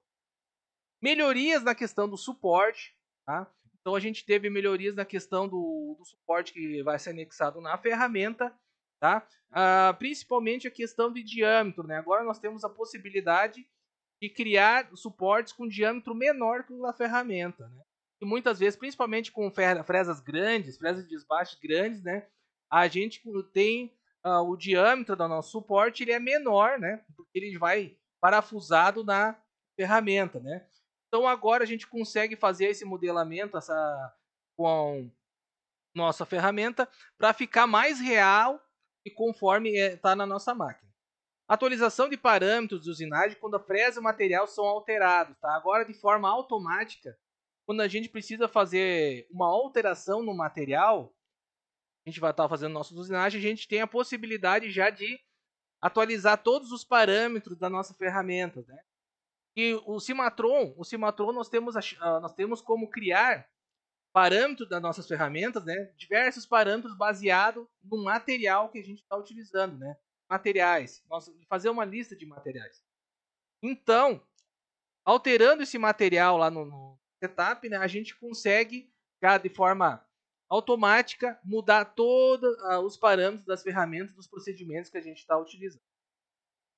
Melhorias na questão do suporte, Tá? Então a gente teve melhorias na questão do, do suporte que vai ser anexado na ferramenta, tá? Ah, principalmente a questão de diâmetro. Né? Agora nós temos a possibilidade de criar suportes com diâmetro menor que o da ferramenta. Né? E muitas vezes, principalmente com fresas grandes, fresas de esbaixo grandes, né? a gente tem ah, o diâmetro do nosso suporte ele é menor, né? porque ele vai parafusado na ferramenta. Né? Então agora a gente consegue fazer esse modelamento essa, com nossa ferramenta para ficar mais real e conforme está eh, é, na nossa máquina. Atualização de parâmetros de usinagem quando a fresa e o material são alterados. Tá? Agora, de forma automática, quando a gente precisa fazer uma alteração no material, a gente vai estar tá fazendo nossa usinagem, a gente tem a possibilidade já de atualizar todos os parâmetros da nossa ferramenta. Né? e o Cimatron, o Cimatron nós temos, a, ah, nós temos como criar parâmetros das nossas ferramentas, né? Diversos parâmetros baseados no material que a gente está utilizando, né? Materiais, nós fazer uma lista de materiais. Então, alterando esse material lá no, no setup, né? A gente consegue, já de forma automática, mudar todos uh, ah, os parâmetros das ferramentas, dos procedimentos que a gente está utilizando.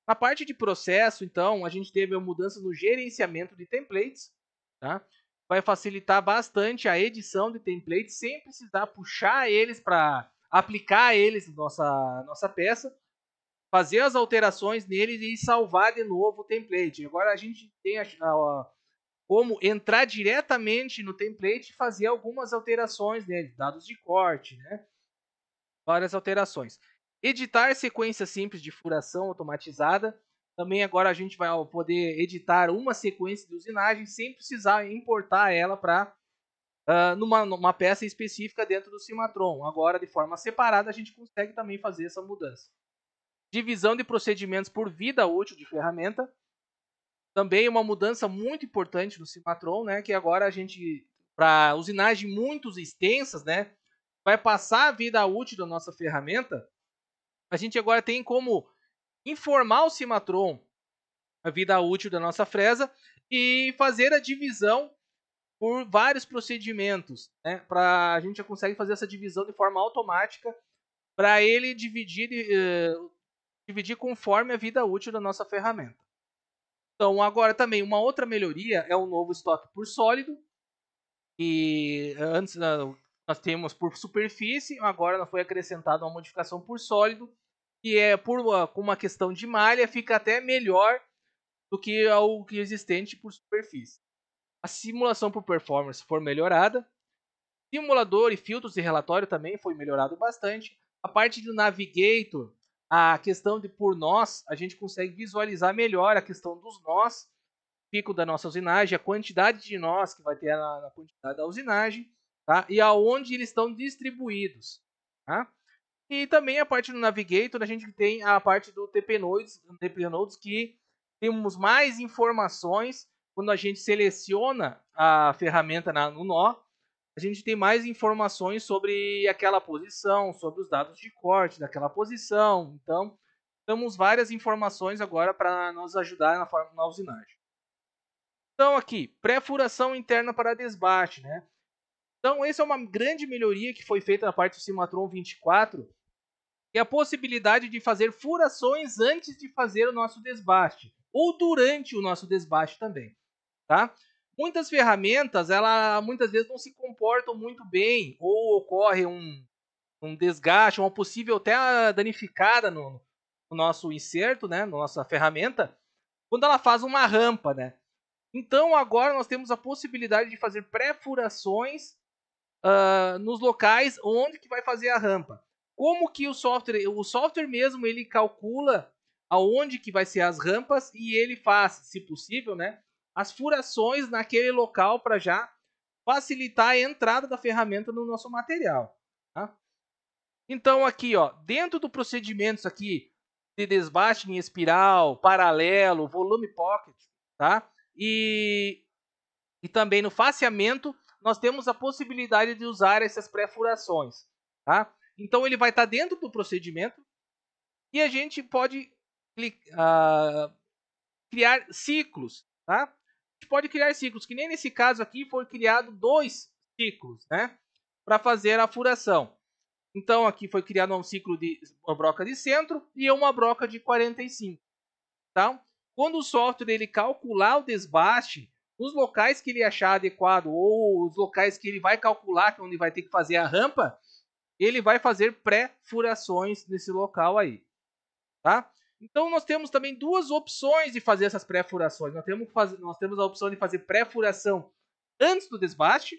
Na parte de processo, então, a gente teve a mudança no gerenciamento de templates, tá? vai facilitar bastante a edição de templates sem precisar puxar eles para aplicar eles na nossa, nossa peça, fazer as alterações neles e salvar de novo o template. Agora a gente tem a, a, como entrar diretamente no template e fazer algumas alterações nele, dados de corte, né? várias alterações editar sequências simples de furação automatizada. Também agora a gente vai poder editar uma sequência de usinagem sem precisar importar ela para uh, ah, numa, numa peça específica dentro do Simatron. Agora, de forma separada, a gente consegue também fazer essa mudança. Divisão de procedimentos por vida útil de ferramenta. Também uma mudança muito importante no Simatron, né, que agora a gente, para usinagem muito extensas, né, vai passar a vida útil da nossa ferramenta a gente agora tem como informar o Cimatron a vida útil da nossa fresa e fazer a divisão por vários procedimentos. Né? Pra, a gente já consegue fazer essa divisão de forma automática para ele dividir, uh, dividir conforme a vida útil da nossa ferramenta. Então, agora também, uma outra melhoria é o novo estoque por sólido. E antes ah, nós temos por superfície, agora foi acrescentada uma modificação por sólido que é por uma, com uma questão de malha, fica até melhor do que o que existente por superfície. A simulação por performance foi melhorada. Simulador e filtros de relatório também foi melhorado bastante. A parte do Navigator, a questão de por nós, a gente consegue visualizar melhor a questão dos nós, pico da nossa usinagem, a quantidade de nós que vai ter na, na quantidade da usinagem, tá? e aonde eles estão distribuídos. Tá? E também a parte do Navigator, a gente tem a parte do TP Nodes, TP Nodes que temos mais informações quando a gente seleciona a ferramenta na, no nó, a gente tem mais informações sobre aquela posição, sobre os dados de corte daquela posição. Então, temos várias informações agora para nos ajudar na, na usinagem. Então, aqui, pré-furação interna para desbate. Né? Então, essa é uma grande melhoria que foi feita na parte do Simatron 24, que é a possibilidade de fazer furações antes de fazer o nosso desbaste, ou durante o nosso desbaste também, tá? Muitas ferramentas, ela muitas vezes não se comportam muito bem, ou ocorre um, um desgaste, uma possível até danificada no, no nosso inserto, né, na nossa ferramenta, quando ela faz uma rampa, né? Então agora nós temos a possibilidade de fazer pré-furações uh, nos locais onde que vai fazer a rampa. Como que o software, o software mesmo, ele calcula aonde que vai ser as rampas e ele faz, se possível, né, as furações naquele local para já facilitar a entrada da ferramenta no nosso material. Tá? Então aqui, ó, dentro do procedimento isso aqui de desbaste em espiral, paralelo, volume pocket, tá? E, e também no faceamento, nós temos a possibilidade de usar essas pré-furações. Tá? Então ele vai estar dentro do procedimento e a gente pode ah, criar ciclos. Tá? A gente pode criar ciclos, que nem nesse caso aqui foi criado dois ciclos né? para fazer a furação. Então aqui foi criado um ciclo de uma broca de centro e uma broca de 45. Tá? Quando o software ele calcular o desbaste, nos locais que ele achar adequado ou os locais que ele vai calcular que é onde vai ter que fazer a rampa, ele vai fazer pré-furações nesse local aí, tá? Então nós temos também duas opções de fazer essas pré-furações. Nós temos, fazer, nós temos a opção de fazer pré-furação antes do desbaste,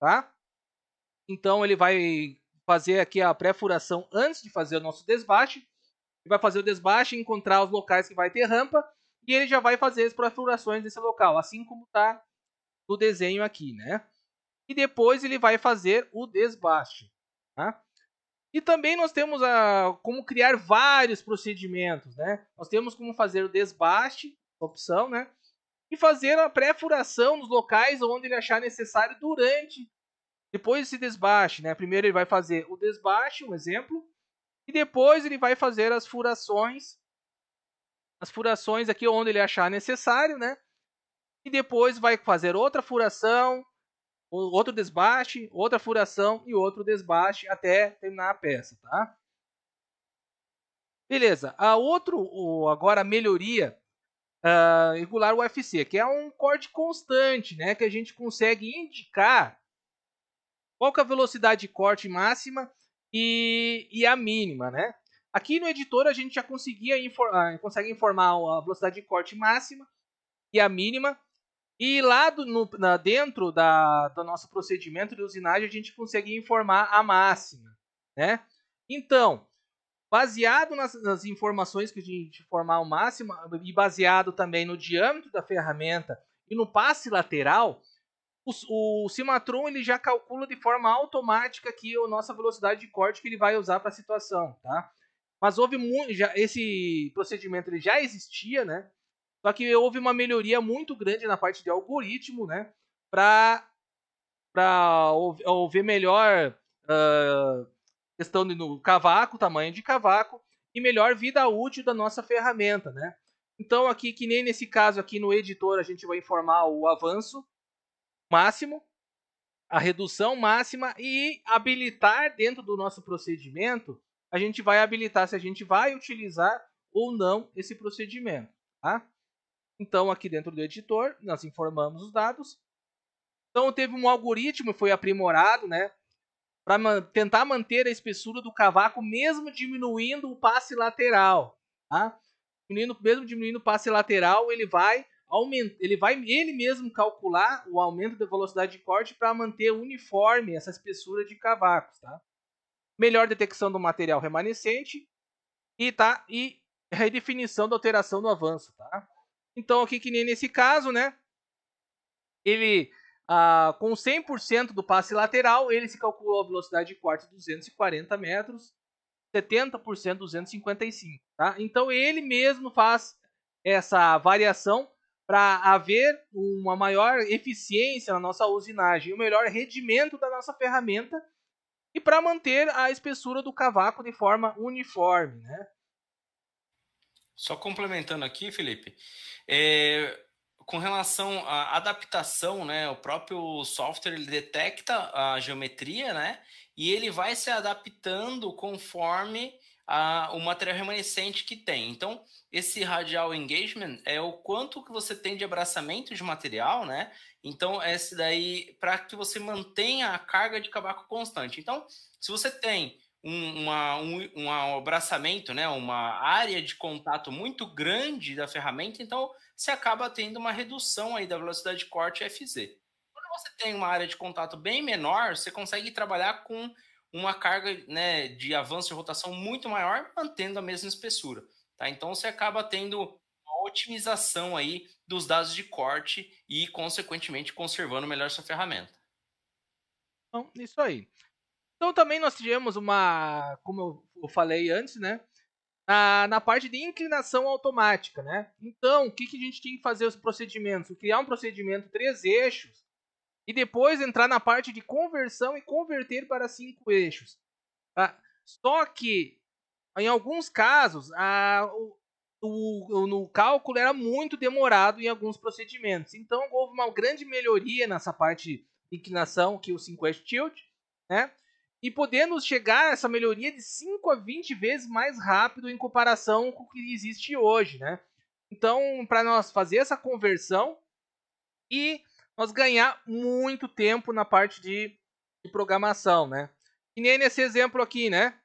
tá? Então ele vai fazer aqui a pré-furação antes de fazer o nosso desbaste. Ele vai fazer o desbaste, encontrar os locais que vai ter rampa e ele já vai fazer as perfurações nesse local, assim como está no desenho aqui, né? E depois ele vai fazer o desbaste, tá? E também nós temos a, como criar vários procedimentos, né? Nós temos como fazer o desbaste, opção, né? E fazer a pré-furação nos locais onde ele achar necessário durante, depois desse desbaste, né? Primeiro ele vai fazer o desbaste, um exemplo, e depois ele vai fazer as furações as furações aqui onde ele achar necessário, né? E depois vai fazer outra furação, outro desbaste, outra furação e outro desbaste até terminar a peça, tá? Beleza. A outro, agora melhoria uh, regular UFC, que é um corte constante, né? Que a gente consegue indicar qual é a velocidade de corte máxima e, e a mínima, né? Aqui no editor a gente já conseguia ah, consegue informar a velocidade de corte máxima e a mínima. E lá do, no, na, dentro da, do nosso procedimento de usinagem a gente consegue informar a máxima. Né? Então, baseado nas, nas informações que a gente informar o máximo e baseado também no diâmetro da ferramenta e no passe lateral, o, o Cimatron ele já calcula de forma automática aqui a nossa velocidade de corte que ele vai usar para a situação, tá? Mas houve muito. Já, esse procedimento ele já existia, né? Só que houve uma melhoria muito grande na parte de algoritmo, né? Para ouvir melhor uh, questão do cavaco, tamanho de cavaco e melhor vida útil da nossa ferramenta, né? Então aqui que nem nesse caso aqui no editor a gente vai informar o avanço máximo, a redução máxima e habilitar dentro do nosso procedimento a gente vai habilitar se a gente vai utilizar ou não esse procedimento. Tá? Então, aqui dentro do editor, nós informamos os dados. Então, teve um algoritmo que foi aprimorado né, para man tentar manter a espessura do cavaco, mesmo diminuindo o passe lateral. Tá? Diminuindo, mesmo diminuindo o passe lateral, ele vai, ele vai ele mesmo calcular o aumento da velocidade de corte para manter uniforme essa espessura de cavacos. Tá? melhor detecção do material remanescente e, tá, e redefinição da alteração do avanço. Tá? Então, aqui que nem nesse caso, né? Ele, ah, com 100% do passe lateral, ele se calculou a velocidade de quarto 240 metros, 70% 255. Tá? Então, ele mesmo faz essa variação para haver uma maior eficiência na nossa usinagem, o um melhor rendimento da nossa ferramenta e para manter a espessura do cavaco de forma uniforme. Né? Só complementando aqui, Felipe, é, com relação à adaptação, né, o próprio software ele detecta a geometria, né, e ele vai se adaptando conforme a, o material remanescente que tem. Então, esse radial engagement é o quanto que você tem de abraçamento de material, né? Então, esse daí, para que você mantenha a carga de cabaco constante. Então, se você tem um, uma, um, um abraçamento, né? uma área de contato muito grande da ferramenta, então você acaba tendo uma redução aí da velocidade de corte FZ. Quando você tem uma área de contato bem menor, você consegue trabalhar com uma carga né, de avanço e rotação muito maior, mantendo a mesma espessura. Tá? Então você acaba tendo uma otimização aí dos dados de corte e, consequentemente, conservando melhor sua ferramenta. Então, isso aí. Então também nós tivemos uma, como eu falei antes, né? Na, na parte de inclinação automática, né? Então, o que, que a gente tinha que fazer os procedimentos? Criar um procedimento três eixos e depois entrar na parte de conversão e converter para cinco eixos. Tá? Só que, em alguns casos, a, o, o, no cálculo era muito demorado em alguns procedimentos. Então, houve uma grande melhoria nessa parte de inclinação que o 5 eixo tilt, né? E podendo chegar a essa melhoria de 5 a 20 vezes mais rápido em comparação com o que existe hoje, né? Então, para nós fazer essa conversão e nós ganhar muito tempo na parte de, de programação, né? E nem nesse exemplo aqui, né?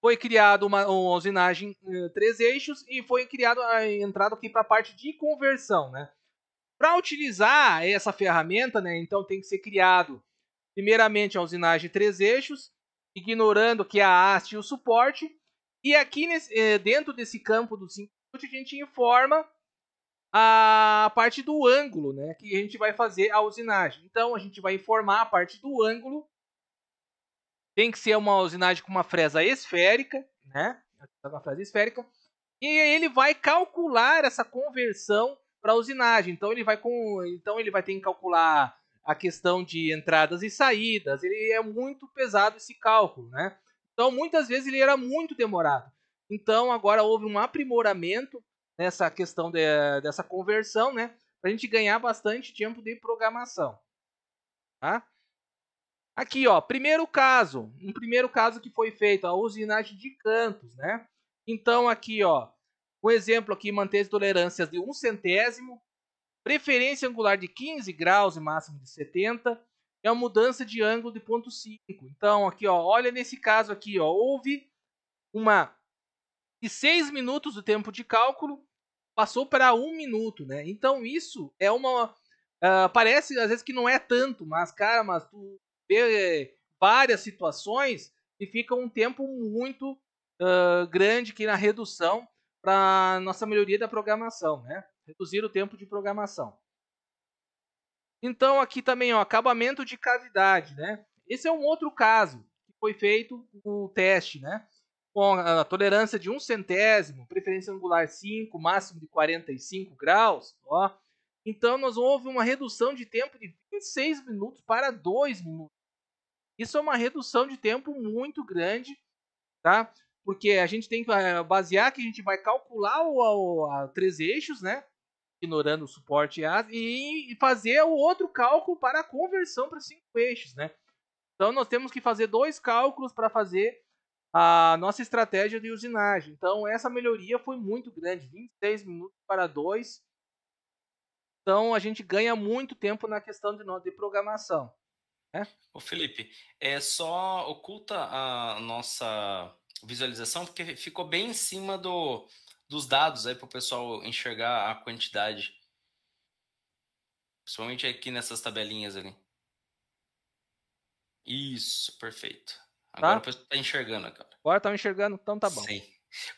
Foi criado uma, uma usinagem uh, três eixos e foi criado a entrada aqui para a parte de conversão, né? Para utilizar essa ferramenta, né? Então tem que ser criado primeiramente a usinagem três eixos, ignorando que é a haste e o suporte. E aqui nesse, eh, dentro desse campo do 5 a gente informa a parte do ângulo, né, que a gente vai fazer a usinagem. Então a gente vai informar a parte do ângulo. Tem que ser uma usinagem com uma fresa esférica, né? Uma tá fresa esférica. E ele vai calcular essa conversão para usinagem. Então ele vai com, então ele vai ter que calcular a questão de entradas e saídas. Ele é muito pesado esse cálculo, né? Então muitas vezes ele era muito demorado. Então agora houve um aprimoramento nessa questão de, dessa conversão, né? Para a gente ganhar bastante tempo de programação. Tá? Aqui, ó, primeiro caso, um primeiro caso que foi feito, a usinagem de cantos, né? Então, aqui, ó, um exemplo aqui, manter as tolerâncias de 1 um centésimo, preferência angular de 15 graus e máximo de 70, é a mudança de ângulo de ponto 5. Então, aqui, ó, olha nesse caso aqui, ó, houve uma e 6 minutos do tempo de cálculo passou para 1 um minuto, né? Então isso é uma uh, parece às vezes que não é tanto, mas cara, mas tu vê eh, várias situações e fica um tempo muito uh, grande aqui na redução para nossa melhoria da programação, né? Reduzir o tempo de programação. Então aqui também, ó, acabamento de cavidade, né? Esse é um outro caso que foi feito o teste, né? com a tolerância de 1 centésimo, preferência angular 5, máximo de 45 graus, ó. Então nós houve uma redução de tempo de 26 minutos para 2 minutos. Isso é uma redução de tempo muito grande, tá? Porque a gente tem que eh, basear que a gente vai calcular o, o a, três eixos, né? Ignorando o suporte A e fazer o outro cálculo para a conversão para cinco eixos, né? Então nós temos que fazer dois cálculos para fazer a nossa estratégia de usinagem. Então, essa melhoria foi muito grande, 26 minutos para 2. Então, a gente ganha muito tempo na questão de, de programação. Né? Ô Felipe, é só oculta a nossa visualização, porque ficou bem em cima do, dos dados aí para o pessoal enxergar a quantidade. Principalmente aqui nessas tabelinhas ali. Isso, perfeito. Agora tá? o pessoal está enxergando aqui. Agora estão enxergando, então tá bom. Sim.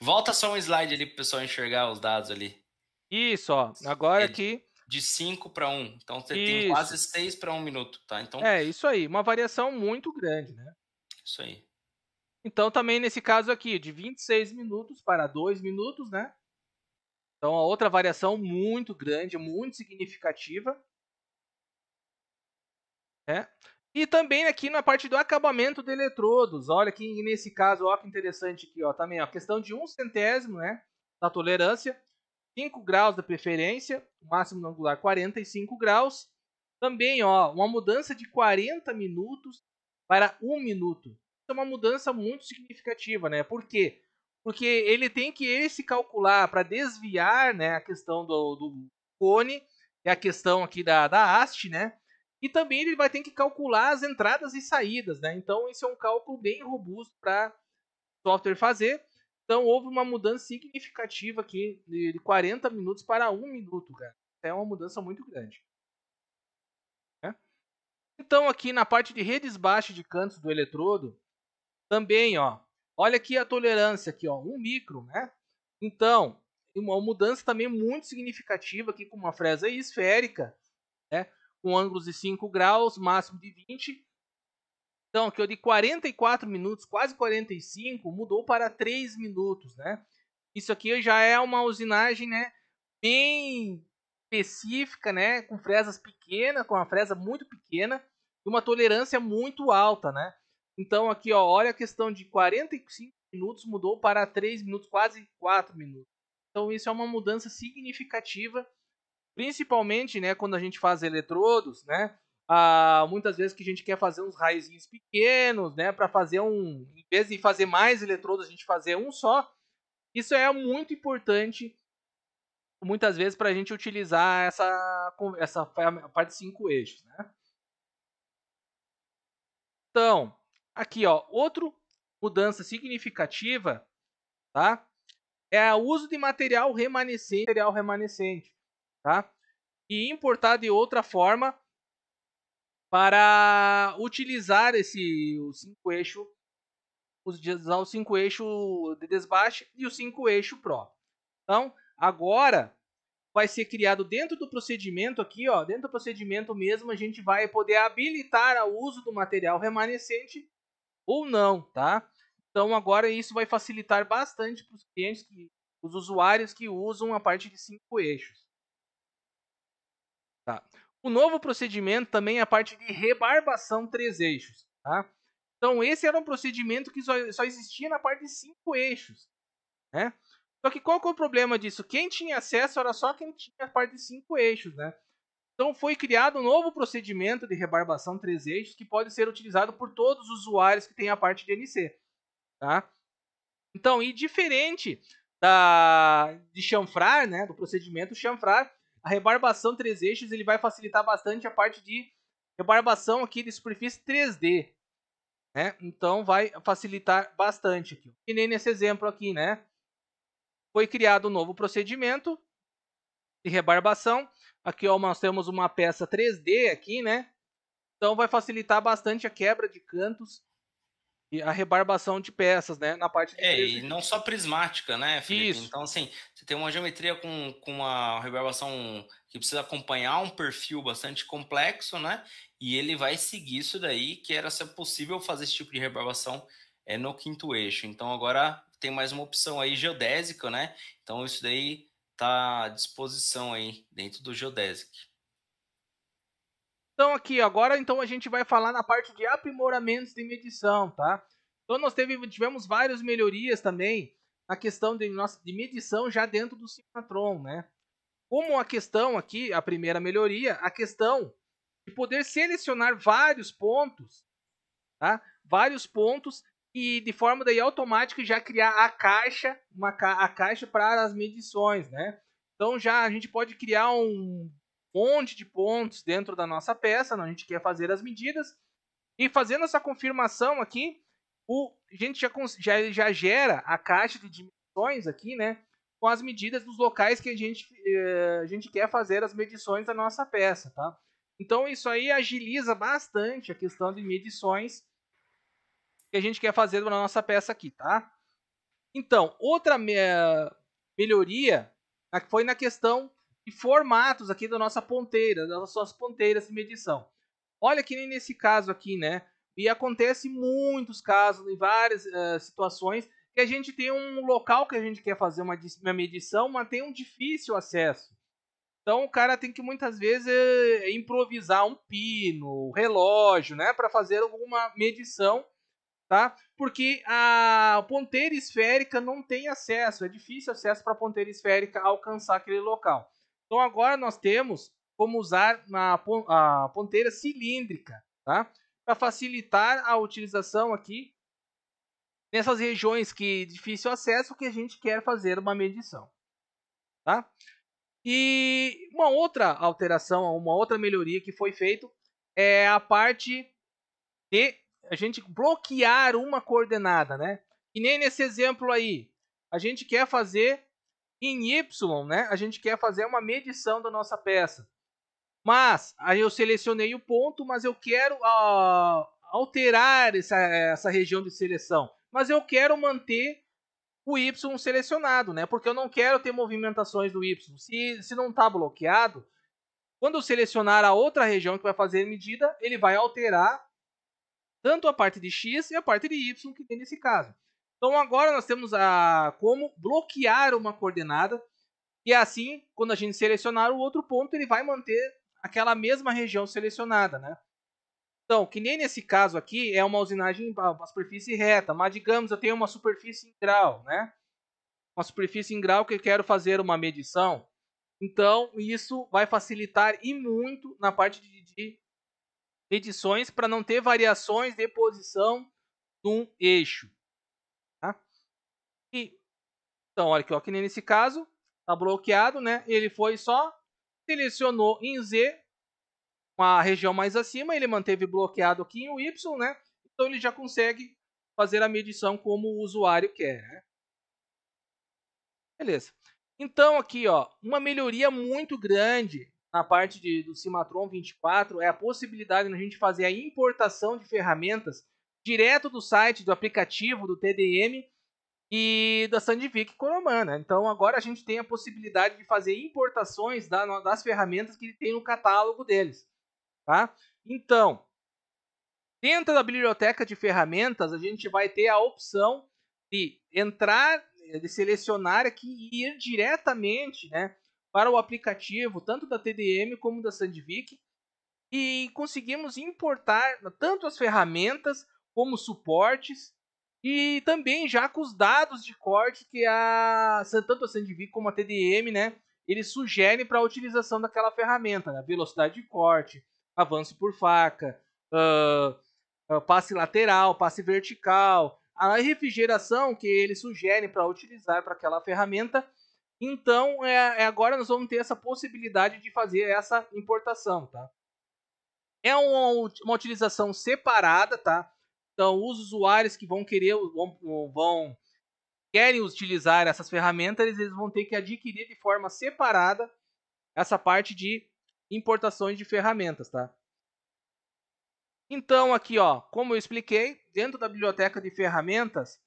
Volta só um slide ali para o pessoal enxergar os dados ali. Isso, ó. Agora é aqui. De 5 para 1. Então você isso. tem quase 6 para 1 um minuto, tá? Então... É, isso aí. Uma variação muito grande, né? Isso aí. Então, também nesse caso aqui, de 26 minutos para 2 minutos, né? Então, a outra variação muito grande, muito significativa. é e também aqui na parte do acabamento de eletrodos. Olha que nesse caso, ó que interessante aqui, ó, também, ó, questão de um centésimo, né, da tolerância, 5 graus da preferência, máximo angular 45 graus. Também, ó, uma mudança de 40 minutos para 1 minuto. Isso é uma mudança muito significativa, né? Por quê? Porque ele tem que ele se calcular para desviar, né, a questão do, do cone e é a questão aqui da, da haste, né? E também ele vai ter que calcular as entradas e saídas, né? Então esse é um cálculo bem robusto para software fazer. Então houve uma mudança significativa aqui de 40 minutos para 1 minuto, cara. É uma mudança muito grande. Né? Então aqui na parte de redes baixas de cantos do eletrodo, também, ó, olha aqui a tolerância aqui, ó, 1 micro, né? Então, uma mudança também muito significativa aqui com uma fresa esférica com ângulos de 5 graus, máximo de 20. Então, aqui de 44 minutos, quase 45, mudou para 3 minutos, né? Isso aqui já é uma usinagem, né, bem específica, né, com fresas pequenas, com uma fresa muito pequena e uma tolerância muito alta, né? Então aqui, ó, olha a questão de 45 minutos mudou para 3 minutos, quase 4 minutos. Então isso é uma mudança significativa principalmente né, quando a gente faz eletrodos, né? Ah, muitas vezes que a gente quer fazer uns raizinhos pequenos, né? Para fazer um. Em vez de fazer mais eletrodos, a gente fazer um só. Isso é muito importante, muitas vezes, para a gente utilizar essa, essa parte de cinco eixos, né? Então, aqui, ó, outra mudança significativa, tá? É o uso de material remanescente. Material remanescente tá? E importar de outra forma para utilizar esse o cinco eixo usar o cinco eixo de desbaste e o cinco eixo pro. Então, agora vai ser criado dentro do procedimento aqui, ó, dentro do procedimento mesmo, a gente vai poder habilitar o uso do material remanescente ou não, tá? Então agora isso vai facilitar bastante para os clientes, que, os usuários que usam a parte de cinco eixos. Tá? O novo procedimento também é a parte de rebarbação três eixos. Tá? Então, esse era um procedimento que só, só existia na parte de cinco eixos. Né? Só que qual que é o problema disso? Quem tinha acesso era só quem tinha a parte de cinco eixos. Né? Então, foi criado um novo procedimento de rebarbação três eixos que pode ser utilizado por todos os usuários que têm a parte de NC. Tá? Então, e diferente da, de chanfrar, né, do procedimento chanfrar, a rebarbação três eixos ele vai facilitar bastante a parte de rebarbação aqui de superfície 3D. Né? Então vai facilitar bastante aqui. E nem nesse exemplo aqui, né? Foi criado um novo procedimento de rebarbação. Aqui ó, nós temos uma peça 3D aqui, né? Então vai facilitar bastante a quebra de cantos e a rebarbação de peças, né, na parte de É, e não só prismática, né, Felipe? Isso. Então, assim, você tem uma geometria com, com uma rebarbação que precisa acompanhar um perfil bastante complexo, né? E ele vai seguir isso daí, que era se possível fazer esse tipo de rebarbação é, no quinto eixo. Então, agora tem mais uma opção aí geodésica, né? Então, isso daí tá à disposição aí dentro do geodésico. Então aqui, agora então a gente vai falar na parte de aprimoramentos de medição, tá? Então nós teve, tivemos várias melhorias também na questão de, nossa, de medição já dentro do Cimatron, né? Como a questão aqui, a primeira melhoria, a questão de poder selecionar vários pontos, tá? Vários pontos e de forma daí automática já criar a caixa, uma ca a caixa para as medições, né? Então já a gente pode criar um monte de pontos dentro da nossa peça, onde a gente quer fazer as medidas. E fazendo essa confirmação aqui, o, a gente já, já, já gera a caixa de dimensões aqui, né? Com as medidas dos locais que a gente, eh, a gente quer fazer as medições da nossa peça, tá? Então isso aí agiliza bastante a questão de medições que a gente quer fazer na nossa peça aqui, tá? Então, outra me eh, melhoria né, foi na questão e formatos aqui da nossa ponteira, das nossas ponteiras de medição. Olha que nem nesse caso aqui, né? E acontece muitos casos, em várias uh, situações, que a gente tem um local que a gente quer fazer uma, uma medição, mas tem um difícil acesso. Então o cara tem que muitas vezes eh, improvisar um pino, um relógio, né, para fazer alguma medição, tá? Porque a ponteira esférica não tem acesso, é difícil acesso para a ponteira esférica alcançar aquele local. Então agora nós temos como usar a ponteira cilíndrica, tá? Para facilitar a utilização aqui nessas regiões que difícil acesso que a gente quer fazer uma medição, tá? E uma outra alteração, uma outra melhoria que foi feita é a parte de a gente bloquear uma coordenada, né? E nem nesse exemplo aí, a gente quer fazer em Y, né, a gente quer fazer uma medição da nossa peça. Mas, aí eu selecionei o ponto, mas eu quero uh, alterar essa, essa região de seleção. Mas eu quero manter o Y selecionado, né? Porque eu não quero ter movimentações do Y. Se, se não está bloqueado, quando eu selecionar a outra região que vai fazer medida, ele vai alterar tanto a parte de X e a parte de Y que tem nesse caso. Então agora nós temos a como bloquear uma coordenada e assim, quando a gente selecionar o outro ponto, ele vai manter aquela mesma região selecionada, né? Então, que nem nesse caso aqui, é uma usinagem uma superfície reta, mas digamos eu tenho uma superfície em grau, né? Uma superfície em grau que eu quero fazer uma medição. Então, isso vai facilitar e muito na parte de, de medições para não ter variações de posição de um eixo. E, então, olha aqui, ó, que nem nesse caso, tá bloqueado, né? Ele foi só, selecionou em Z, uma região mais acima, ele manteve bloqueado aqui em Y, né? Então ele já consegue fazer a medição como o usuário quer, né? Beleza. Então aqui, ó, uma melhoria muito grande na parte de, do Cimatron 24 é a possibilidade de a gente fazer a importação de ferramentas direto do site, do aplicativo, do TDM, e da Sandvik Coromana. Né? Então agora a gente tem a possibilidade de fazer importações das ferramentas que tem no catálogo deles. Tá? Então, dentro da biblioteca de ferramentas, a gente vai ter a opção de entrar, de selecionar aqui e ir diretamente né, para o aplicativo, tanto da TDM como da Sandvik, e conseguimos importar tanto as ferramentas como suportes e também já com os dados de corte que a tanto a Sandvik como a TDM, né, eles sugerem para a utilização daquela ferramenta, né? velocidade de corte, avanço por faca, uh, passe lateral, passe vertical, a refrigeração que eles sugerem para utilizar para aquela ferramenta. Então, é, é, agora nós vamos ter essa possibilidade de fazer essa importação, tá? É uma, uma utilização separada, tá? Então, os usuários que vão querer, vão, vão querem utilizar essas ferramentas, eles, vão ter que adquirir de forma separada essa parte de importações de ferramentas, tá? Então aqui, ó, como eu expliquei, dentro da biblioteca de ferramentas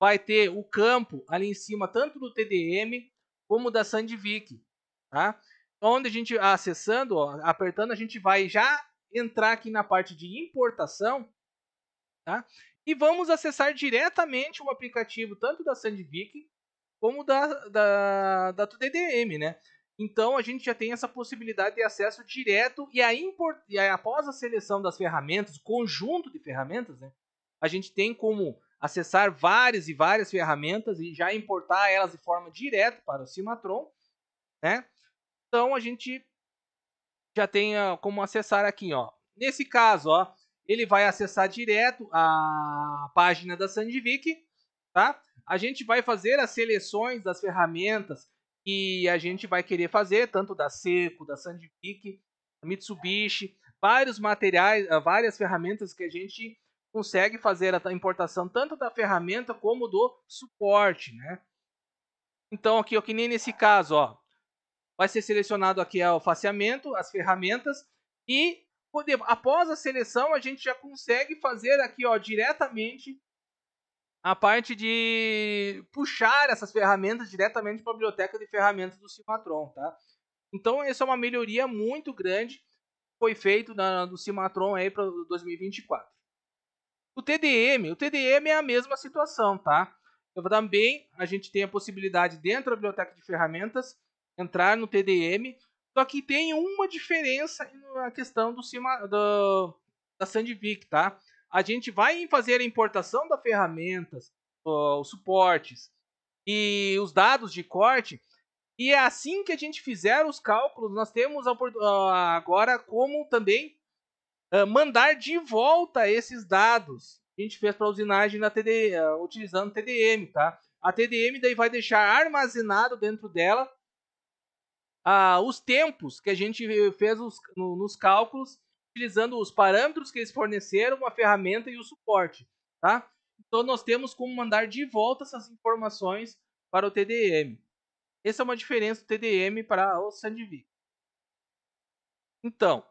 vai ter o campo ali em cima tanto do TDM como da Sandvik, tá? Onde a gente acessando, ó, apertando, a gente vai já entrar aqui na parte de importação Tá? E vamos acessar diretamente o aplicativo tanto da SandVik como da, da, da TDDM, né? Então a gente já tem essa possibilidade de acesso direto e, a import... e após a seleção das ferramentas, conjunto de ferramentas, né, a gente tem como acessar várias e várias ferramentas e já importar elas de forma direta para o Cimatron. Né? Então a gente já tem ah, como acessar aqui. Ó. Nesse caso, ó, ele vai acessar direto a página da Sandvik, tá? A gente vai fazer as seleções das ferramentas que a gente vai querer fazer, tanto da Seco, da Sandvik, da Mitsubishi, vários materiais, ah, várias ferramentas que a gente consegue fazer a importação tanto da ferramenta como do suporte, né? Então aqui, ó, que nem nesse caso, ó, vai ser selecionado aqui o faceamento, as ferramentas e poder, após a seleção, a gente já consegue fazer aqui, ó, diretamente a parte de puxar essas ferramentas diretamente para a biblioteca de ferramentas do Cimatron, tá? Então, essa é uma melhoria muito grande que foi feito na, do Cimatron aí para 2024. O TDM, o TDM é a mesma situação, tá? Eu também a gente tem a possibilidade dentro da biblioteca de ferramentas entrar no TDM só que tem uma diferença na questão do, cima, do da Sandvik, tá? A gente vai fazer a importação das ferramentas, os suportes e os dados de corte. E é assim que a gente fizer os cálculos, nós temos agora como também eh, mandar de volta esses dados a gente fez para usinagem na TD, eh, utilizando TDM, tá? A TDM daí vai deixar armazenado dentro dela ah, os tempos que a gente fez os, no, nos cálculos, utilizando os parâmetros que eles forneceram, a ferramenta e o suporte. Tá? Então, nós temos como mandar de volta essas informações para o TDM. Essa é uma diferença do TDM para o Sandvik. Então,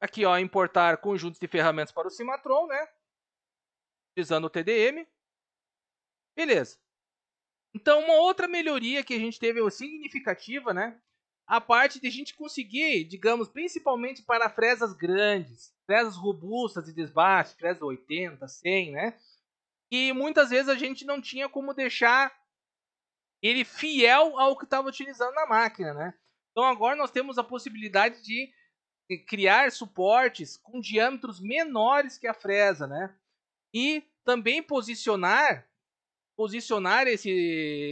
aqui ó, importar conjuntos de ferramentas para o Cimatron, né? Utilizando o TDM. Beleza. Então, uma outra melhoria que a gente teve significativa, né? a parte de a gente conseguir, digamos, principalmente para fresas grandes, fresas robustas e desbaste, fresas 80, 100, né? E muitas vezes a gente não tinha como deixar ele fiel ao que estava utilizando na máquina, né? Então agora nós temos a possibilidade de eh, criar suportes com diâmetros menores que a fresa, né? E também posicionar posicionar esse,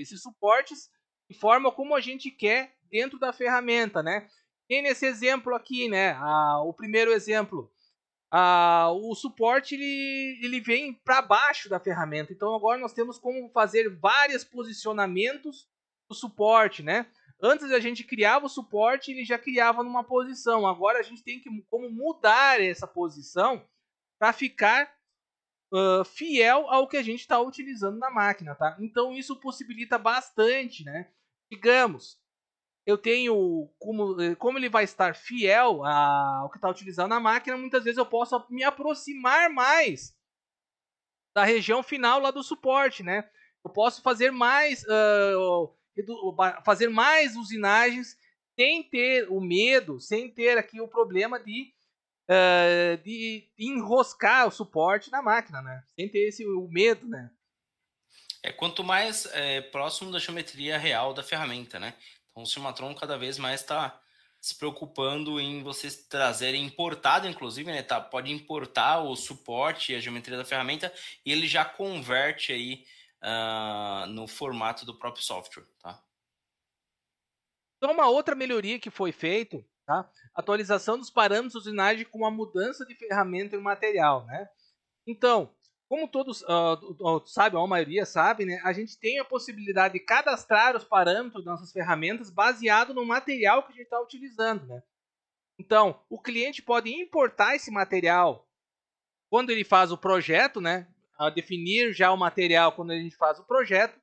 esses suportes de forma como a gente quer dentro da ferramenta, né? E nesse exemplo aqui, né? Ah, o primeiro exemplo, ah, o suporte ele, ele vem para baixo da ferramenta. Então agora nós temos como fazer vários posicionamentos do suporte, né? Antes a gente criava o suporte, ele já criava numa posição. Agora a gente tem que como mudar essa posição para ficar uh, fiel ao que a gente está utilizando na máquina, tá? Então isso possibilita bastante, né? Digamos, eu tenho como, eh, como ele vai estar fiel ao que está utilizando a máquina, muitas vezes eu posso me aproximar mais da região final lá do suporte, né? Eu posso fazer mais, uh, fazer mais usinagens sem ter o medo, sem ter aqui o problema de, uh, de enroscar o suporte na máquina, né? Sem ter esse o medo, né? É, quanto mais é, próximo da geometria real da ferramenta, né? Então, o Silmatron cada vez mais está se preocupando em vocês trazerem importado, inclusive, né? Tá? Pode importar o suporte e a geometria da ferramenta e ele já converte aí uh, no formato do próprio software, tá? Então, uma outra melhoria que foi feita, tá? Atualização dos parâmetros usinagem com a mudança de ferramenta e material, né? Então, como todos uh, ah, sabem, a maioria sabe, né? A gente tem a possibilidade de cadastrar os parâmetros das nossas ferramentas baseado no material que a gente está utilizando, né? Então, o cliente pode importar esse material quando ele faz o projeto, né? A definir já o material quando a gente faz o projeto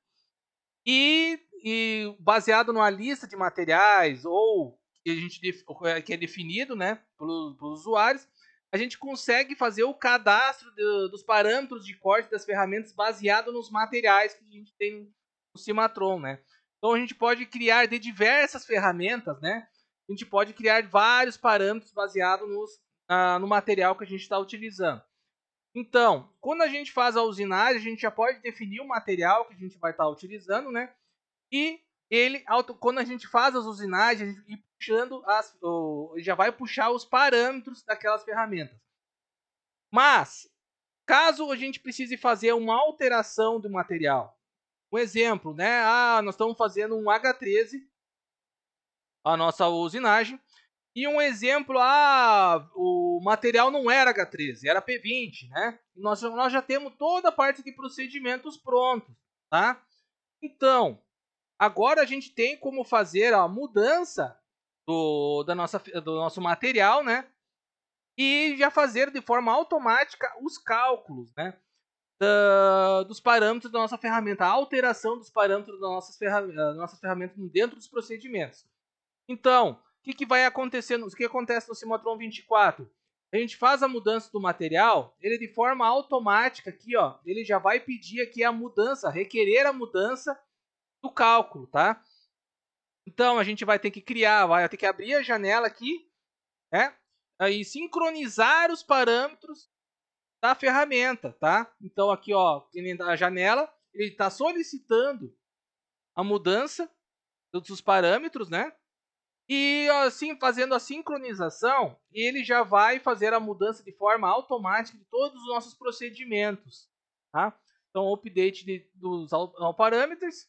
e, e baseado numa lista de materiais ou que a gente é, que é definido, né? Pelos, pelos usuários, a gente consegue fazer o cadastro do, dos parâmetros de corte das ferramentas baseado nos materiais que a gente tem no Cimatron, né? Então a gente pode criar de diversas ferramentas, né? A gente pode criar vários parâmetros baseados nos, ah, no material que a gente está utilizando. Então, quando a gente faz a usinagem, a gente já pode definir o material que a gente vai estar tá utilizando, né? E ele, quando a gente faz as usinagens, a gente puxando as, já vai puxar os parâmetros daquelas ferramentas. Mas, caso a gente precise fazer uma alteração do material, um exemplo, né? Ah, nós estamos fazendo um H13, a nossa usinagem, e um exemplo, ah, o material não era H13, era P20, né? Nós, nós já temos toda a parte de procedimentos prontos, tá? Então, Agora a gente tem como fazer a mudança do, da nossa, do nosso material, né? E já fazer de forma automática os cálculos, né? dos parâmetros da nossa ferramenta, a alteração dos parâmetros da nossas, ferra, eh, nossas ferramentas dentro dos procedimentos. Então, o que, que vai acontecer? O que acontece no Simotron 24? A gente faz a mudança do material, ele de forma automática aqui, ó, ele já vai pedir aqui a mudança, requerer a mudança do cálculo, tá? Então a gente vai ter que criar, vai ter que abrir a janela aqui, né? Aí sincronizar os parâmetros da ferramenta, tá? Então aqui, ó, a janela, ele está solicitando a mudança dos parâmetros, né? E assim, fazendo a sincronização, ele já vai fazer a mudança de forma automática de todos os nossos procedimentos, tá? Então, update de, dos parâmetros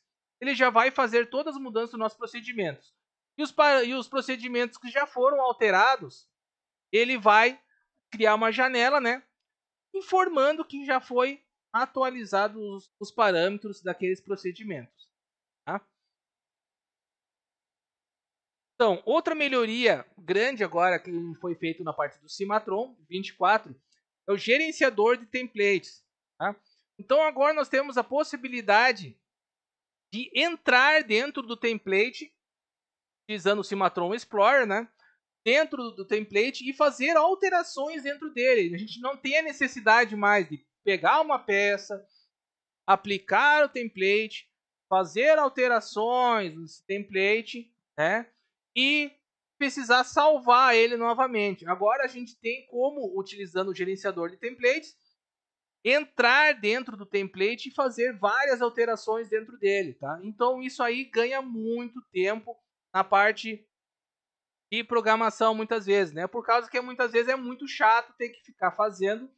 ele já vai fazer todas as mudanças nos nossos procedimentos. E os, e os procedimentos que já foram alterados, ele vai criar uma janela, né? Informando que já foi atualizado os, os parâmetros daqueles procedimentos. Tá? Então, outra melhoria grande agora que foi feita na parte do Cimatron 24 é o gerenciador de templates. Tá? Então, agora nós temos a possibilidade de entrar dentro do template, utilizando o Cimatron Explorer, né? dentro do template e fazer alterações dentro dele. A gente não tem a necessidade mais de pegar uma peça, aplicar o template, fazer alterações nesse template, né? E precisar salvar ele novamente. Agora a gente tem como, utilizando o gerenciador de templates, entrar dentro do template e fazer várias alterações dentro dele, tá? Então isso aí ganha muito tempo na parte de programação muitas vezes, né? Por causa que muitas vezes é muito chato ter que ficar fazendo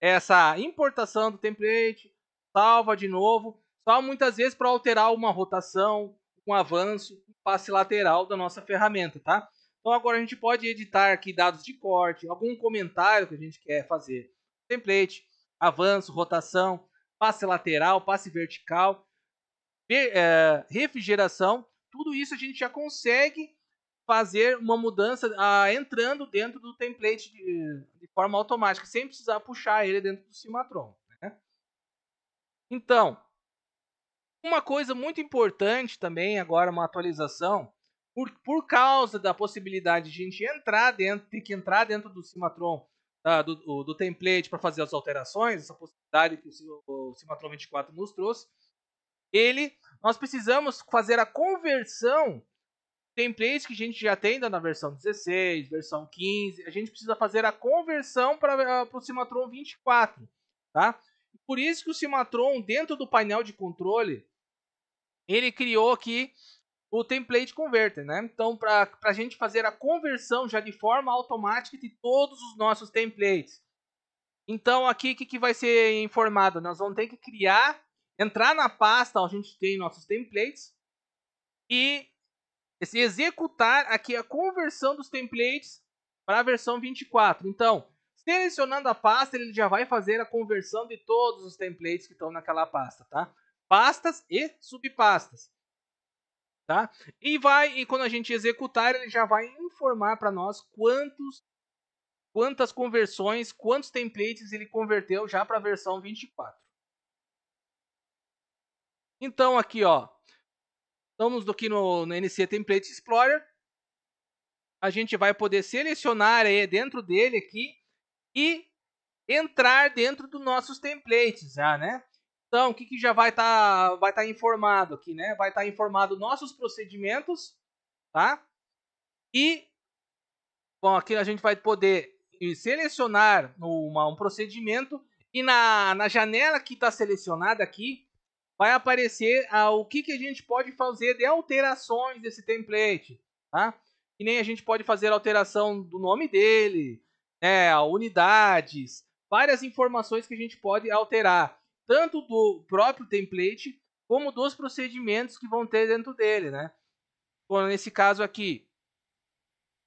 essa importação do template, salva de novo, só muitas vezes para alterar uma rotação, um avanço, um passe lateral da nossa ferramenta, tá? Então agora a gente pode editar aqui dados de corte, algum comentário que a gente quer fazer, template, avanço, rotação, passe lateral, passe vertical, é, refrigeração. Tudo isso a gente já consegue fazer uma mudança ah, entrando dentro do template de, de, forma automática, sem precisar puxar ele dentro do Cimatron. Né? Então, uma coisa muito importante também, agora uma atualização, por, por causa da possibilidade de a gente entrar dentro, ter que entrar dentro do Cimatron do, do, template para fazer as alterações, essa possibilidade que o, Simatron 24 nos trouxe, ele, nós precisamos fazer a conversão templates que a gente já tem na versão 16, versão 15, a gente precisa fazer a conversão para eh, o Simatron 24, tá? Por isso que o Simatron dentro do painel de controle, ele criou aqui o template converter, né? Então, para a gente fazer a conversão já de forma automática de todos os nossos templates. Então, aqui o que, que vai ser informado? Nós vamos ter que criar, entrar na pasta onde a gente tem nossos templates e executar aqui a conversão dos templates para a versão 24. Então, selecionando a pasta, ele já vai fazer a conversão de todos os templates que estão naquela pasta, tá? Pastas e subpastas tá? E vai e quando a gente executar, ele já vai informar para nós quantos quantas conversões, quantos templates ele converteu já para a versão 24. Então aqui, ó, estamos aqui no, no NC Template Explorer. A gente vai poder selecionar aí dentro dele aqui e entrar dentro dos nossos templates, já, né? Então, o que, que já vai estar tá, vai tá informado aqui, né? Vai estar tá informado nossos procedimentos, tá? E, bom, aqui a gente vai poder selecionar uma, um procedimento e na, na janela que está selecionada aqui, vai aparecer ah, o que, que a gente pode fazer de alterações desse template, tá? Que nem a gente pode fazer alteração do nome dele, né, unidades, várias informações que a gente pode alterar tanto do próprio template como dos procedimentos que vão ter dentro dele, né? Bom, nesse caso aqui,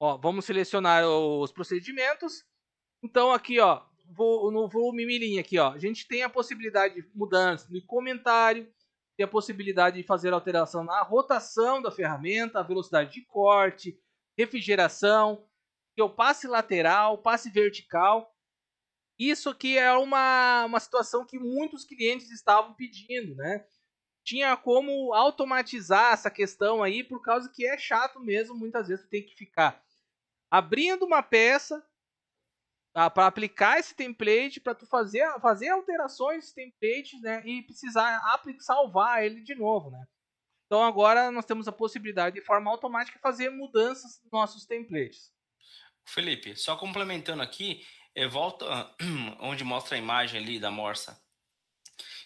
ó, vamos selecionar os procedimentos. Então aqui, ó, vou, no volume mirim aqui, ó, a gente tem a possibilidade de mudança no comentário, tem a possibilidade de fazer alteração na rotação da ferramenta, a velocidade de corte, refrigeração, que eu é passe lateral, passe vertical. Isso que é uma, uma situação que muitos clientes estavam pedindo, né? Tinha como automatizar essa questão aí, por causa que é chato mesmo, muitas vezes tu tem que ficar abrindo uma peça para aplicar esse template, para tu fazer, fazer alterações nesse template, né, e precisar aplicar, salvar ele de novo, né? Então agora nós temos a possibilidade de forma automática fazer mudanças nos nossos templates. Felipe, só complementando aqui, eu volto ah, onde mostra a imagem ali da morsa.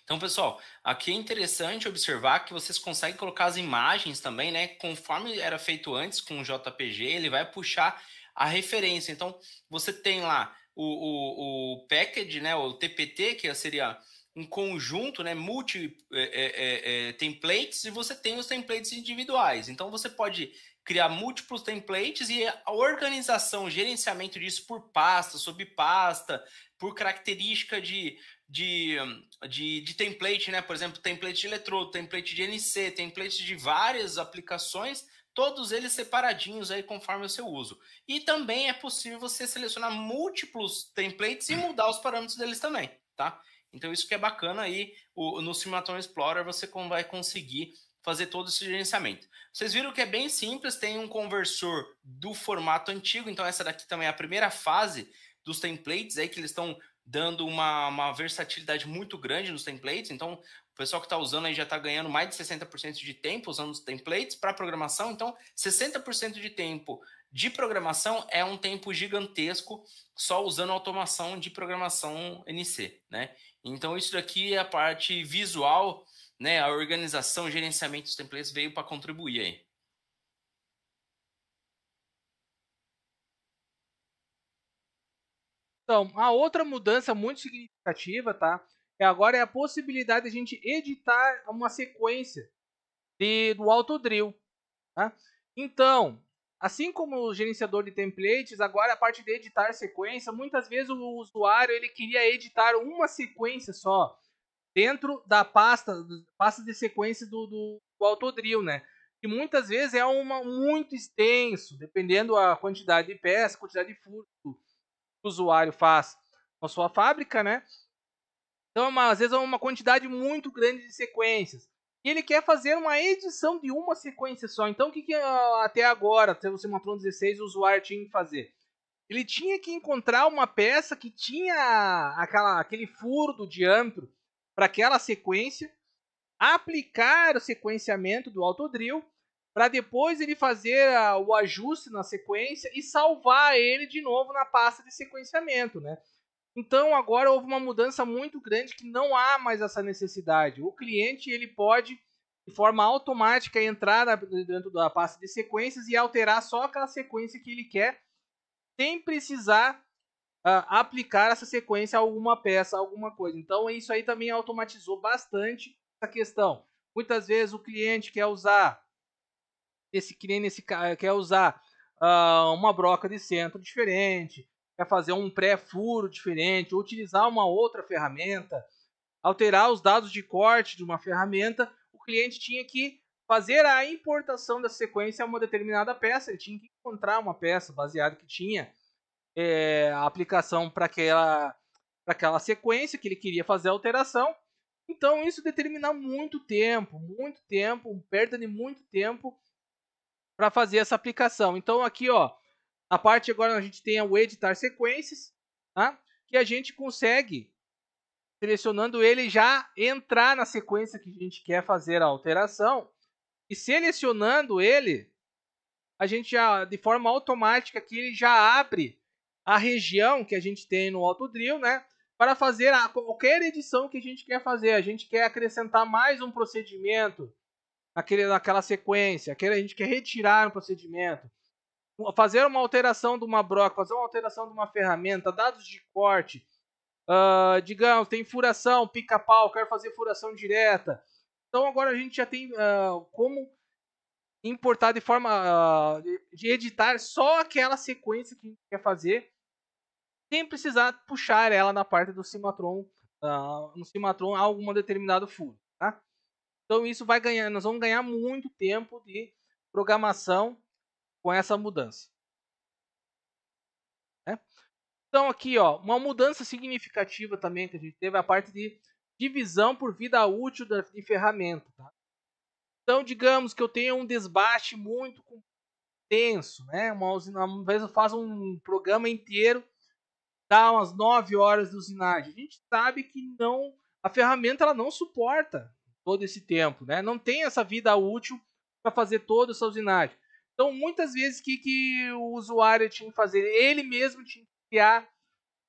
Então, pessoal, aqui é interessante observar que vocês conseguem colocar as imagens também, né? Conforme era feito antes com o JPG, ele vai puxar a referência. Então, você tem lá o, o, o package, né? O TPT, que seria um conjunto, né, multi é, é, é, é, templates e você tem os templates individuais. Então você pode criar múltiplos templates e a organização, o gerenciamento disso por pasta, sob pasta, por característica de, de, de, de template, né? Por exemplo, template de eletrodo, template de NC, template de várias aplicações, todos eles separadinhos aí conforme o seu uso. E também é possível você selecionar múltiplos templates e mudar os parâmetros deles também, tá? Então isso que é bacana aí, o, no Simulator Explorer você vai conseguir fazer todo esse gerenciamento. Vocês viram que é bem simples, tem um conversor do formato antigo, então essa daqui também é a primeira fase dos templates aí que eles estão dando uma, uma versatilidade muito grande nos templates. Então, o pessoal que está usando aí já está ganhando mais de 60% de tempo usando os templates para programação. Então, 60% de tempo de programação é um tempo gigantesco só usando automação de programação NC, né? Então, isso daqui é a parte visual né, a organização, o gerenciamento dos templates veio para contribuir aí. Então, a outra mudança muito significativa, tá? É agora é a possibilidade de a gente editar uma sequência de, do autodrill. Tá? Então, assim como o gerenciador de templates, agora a parte de editar sequência, muitas vezes o usuário ele queria editar uma sequência só dentro da pasta, pasta de sequência do, do, do Autodrill, né? Que muitas vezes é uma, muito extenso, dependendo a quantidade de peças, quantidade de furos que o usuário faz na sua fábrica, né? Então, é uma, às vezes é uma quantidade muito grande de sequências. E ele quer fazer uma edição de uma sequência só. Então, o que, que ah, até agora, até o Simatron 16, o usuário tinha que fazer? Ele tinha que encontrar uma peça que tinha aquela, aquele furo do diâmetro para aquela sequência, aplicar o sequenciamento do autodrill, para depois ele fazer a, o ajuste na sequência e salvar ele de novo na pasta de sequenciamento, né? Então agora houve uma mudança muito grande que não há mais essa necessidade. O cliente ele pode de forma automática entrar dentro da pasta de sequências e alterar só aquela sequência que ele quer, sem precisar uh, aplicar essa sequência a alguma peça, a alguma coisa. Então isso aí também automatizou bastante essa questão. Muitas vezes o cliente quer usar esse cliente nesse quer usar uh, uma broca de centro diferente, quer fazer um pré-furo diferente, ou utilizar uma outra ferramenta, alterar os dados de corte de uma ferramenta, o cliente tinha que fazer a importação da sequência a uma determinada peça, ele tinha que encontrar uma peça baseada que tinha é, a aplicação para aquela, aquela sequência que ele queria fazer a alteração. Então isso determina muito tempo, muito tempo, perda de muito tempo para fazer essa aplicação. Então aqui, ó, a parte agora a gente tem o editar sequências, tá? que a gente consegue selecionando ele já entrar na sequência que a gente quer fazer a alteração e selecionando ele, a gente já de forma automática que ele já abre a região que a gente tem no Auto Drill, né? Para fazer a, qualquer edição que a gente quer fazer. A gente quer acrescentar mais um procedimento naquele, naquela sequência, aquele, a gente quer retirar um procedimento. Fazer uma alteração de uma broca, fazer uma alteração de uma ferramenta, dados de corte. Uh, digamos, tem furação, pica-pau, quero fazer furação direta. Então agora a gente já tem uh, como importar de forma uh, de editar só aquela sequência que a gente quer fazer sem precisar puxar ela na parte do Cimatron, uh, no Cimatron a algum determinado furo, tá? Então isso vai ganhar, nós vamos ganhar muito tempo de programação com essa mudança. Né? Então aqui, ó, uma mudança significativa também que a gente teve é a parte de divisão por vida útil de ferramenta. Tá? Então, digamos que eu tenha um desbaste muito tenso, né? Uma, uma vez eu faço um programa inteiro dá tá umas 9 horas de usinagem. A gente sabe que não a ferramenta ela não suporta todo esse tempo, né? Não tem essa vida útil para fazer toda essa usinagem. Então, muitas vezes que, que o usuário tinha que fazer, ele mesmo tinha que criar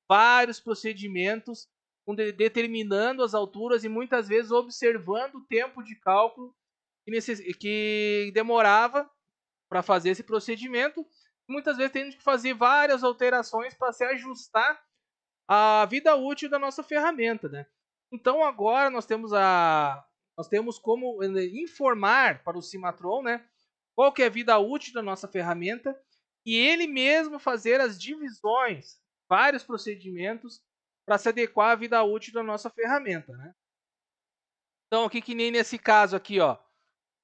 vários procedimentos determinando as alturas e muitas vezes observando o tempo de cálculo que, que demorava para fazer esse procedimento muitas vezes temos que fazer várias alterações para se ajustar à vida útil da nossa ferramenta, né? Então agora nós temos a nós temos como eh, informar para o Cimatron, né, qual que é a vida útil da nossa ferramenta e ele mesmo fazer as divisões, vários procedimentos para se adequar à vida útil da nossa ferramenta, né? Então, aqui que nem nesse caso aqui, ó,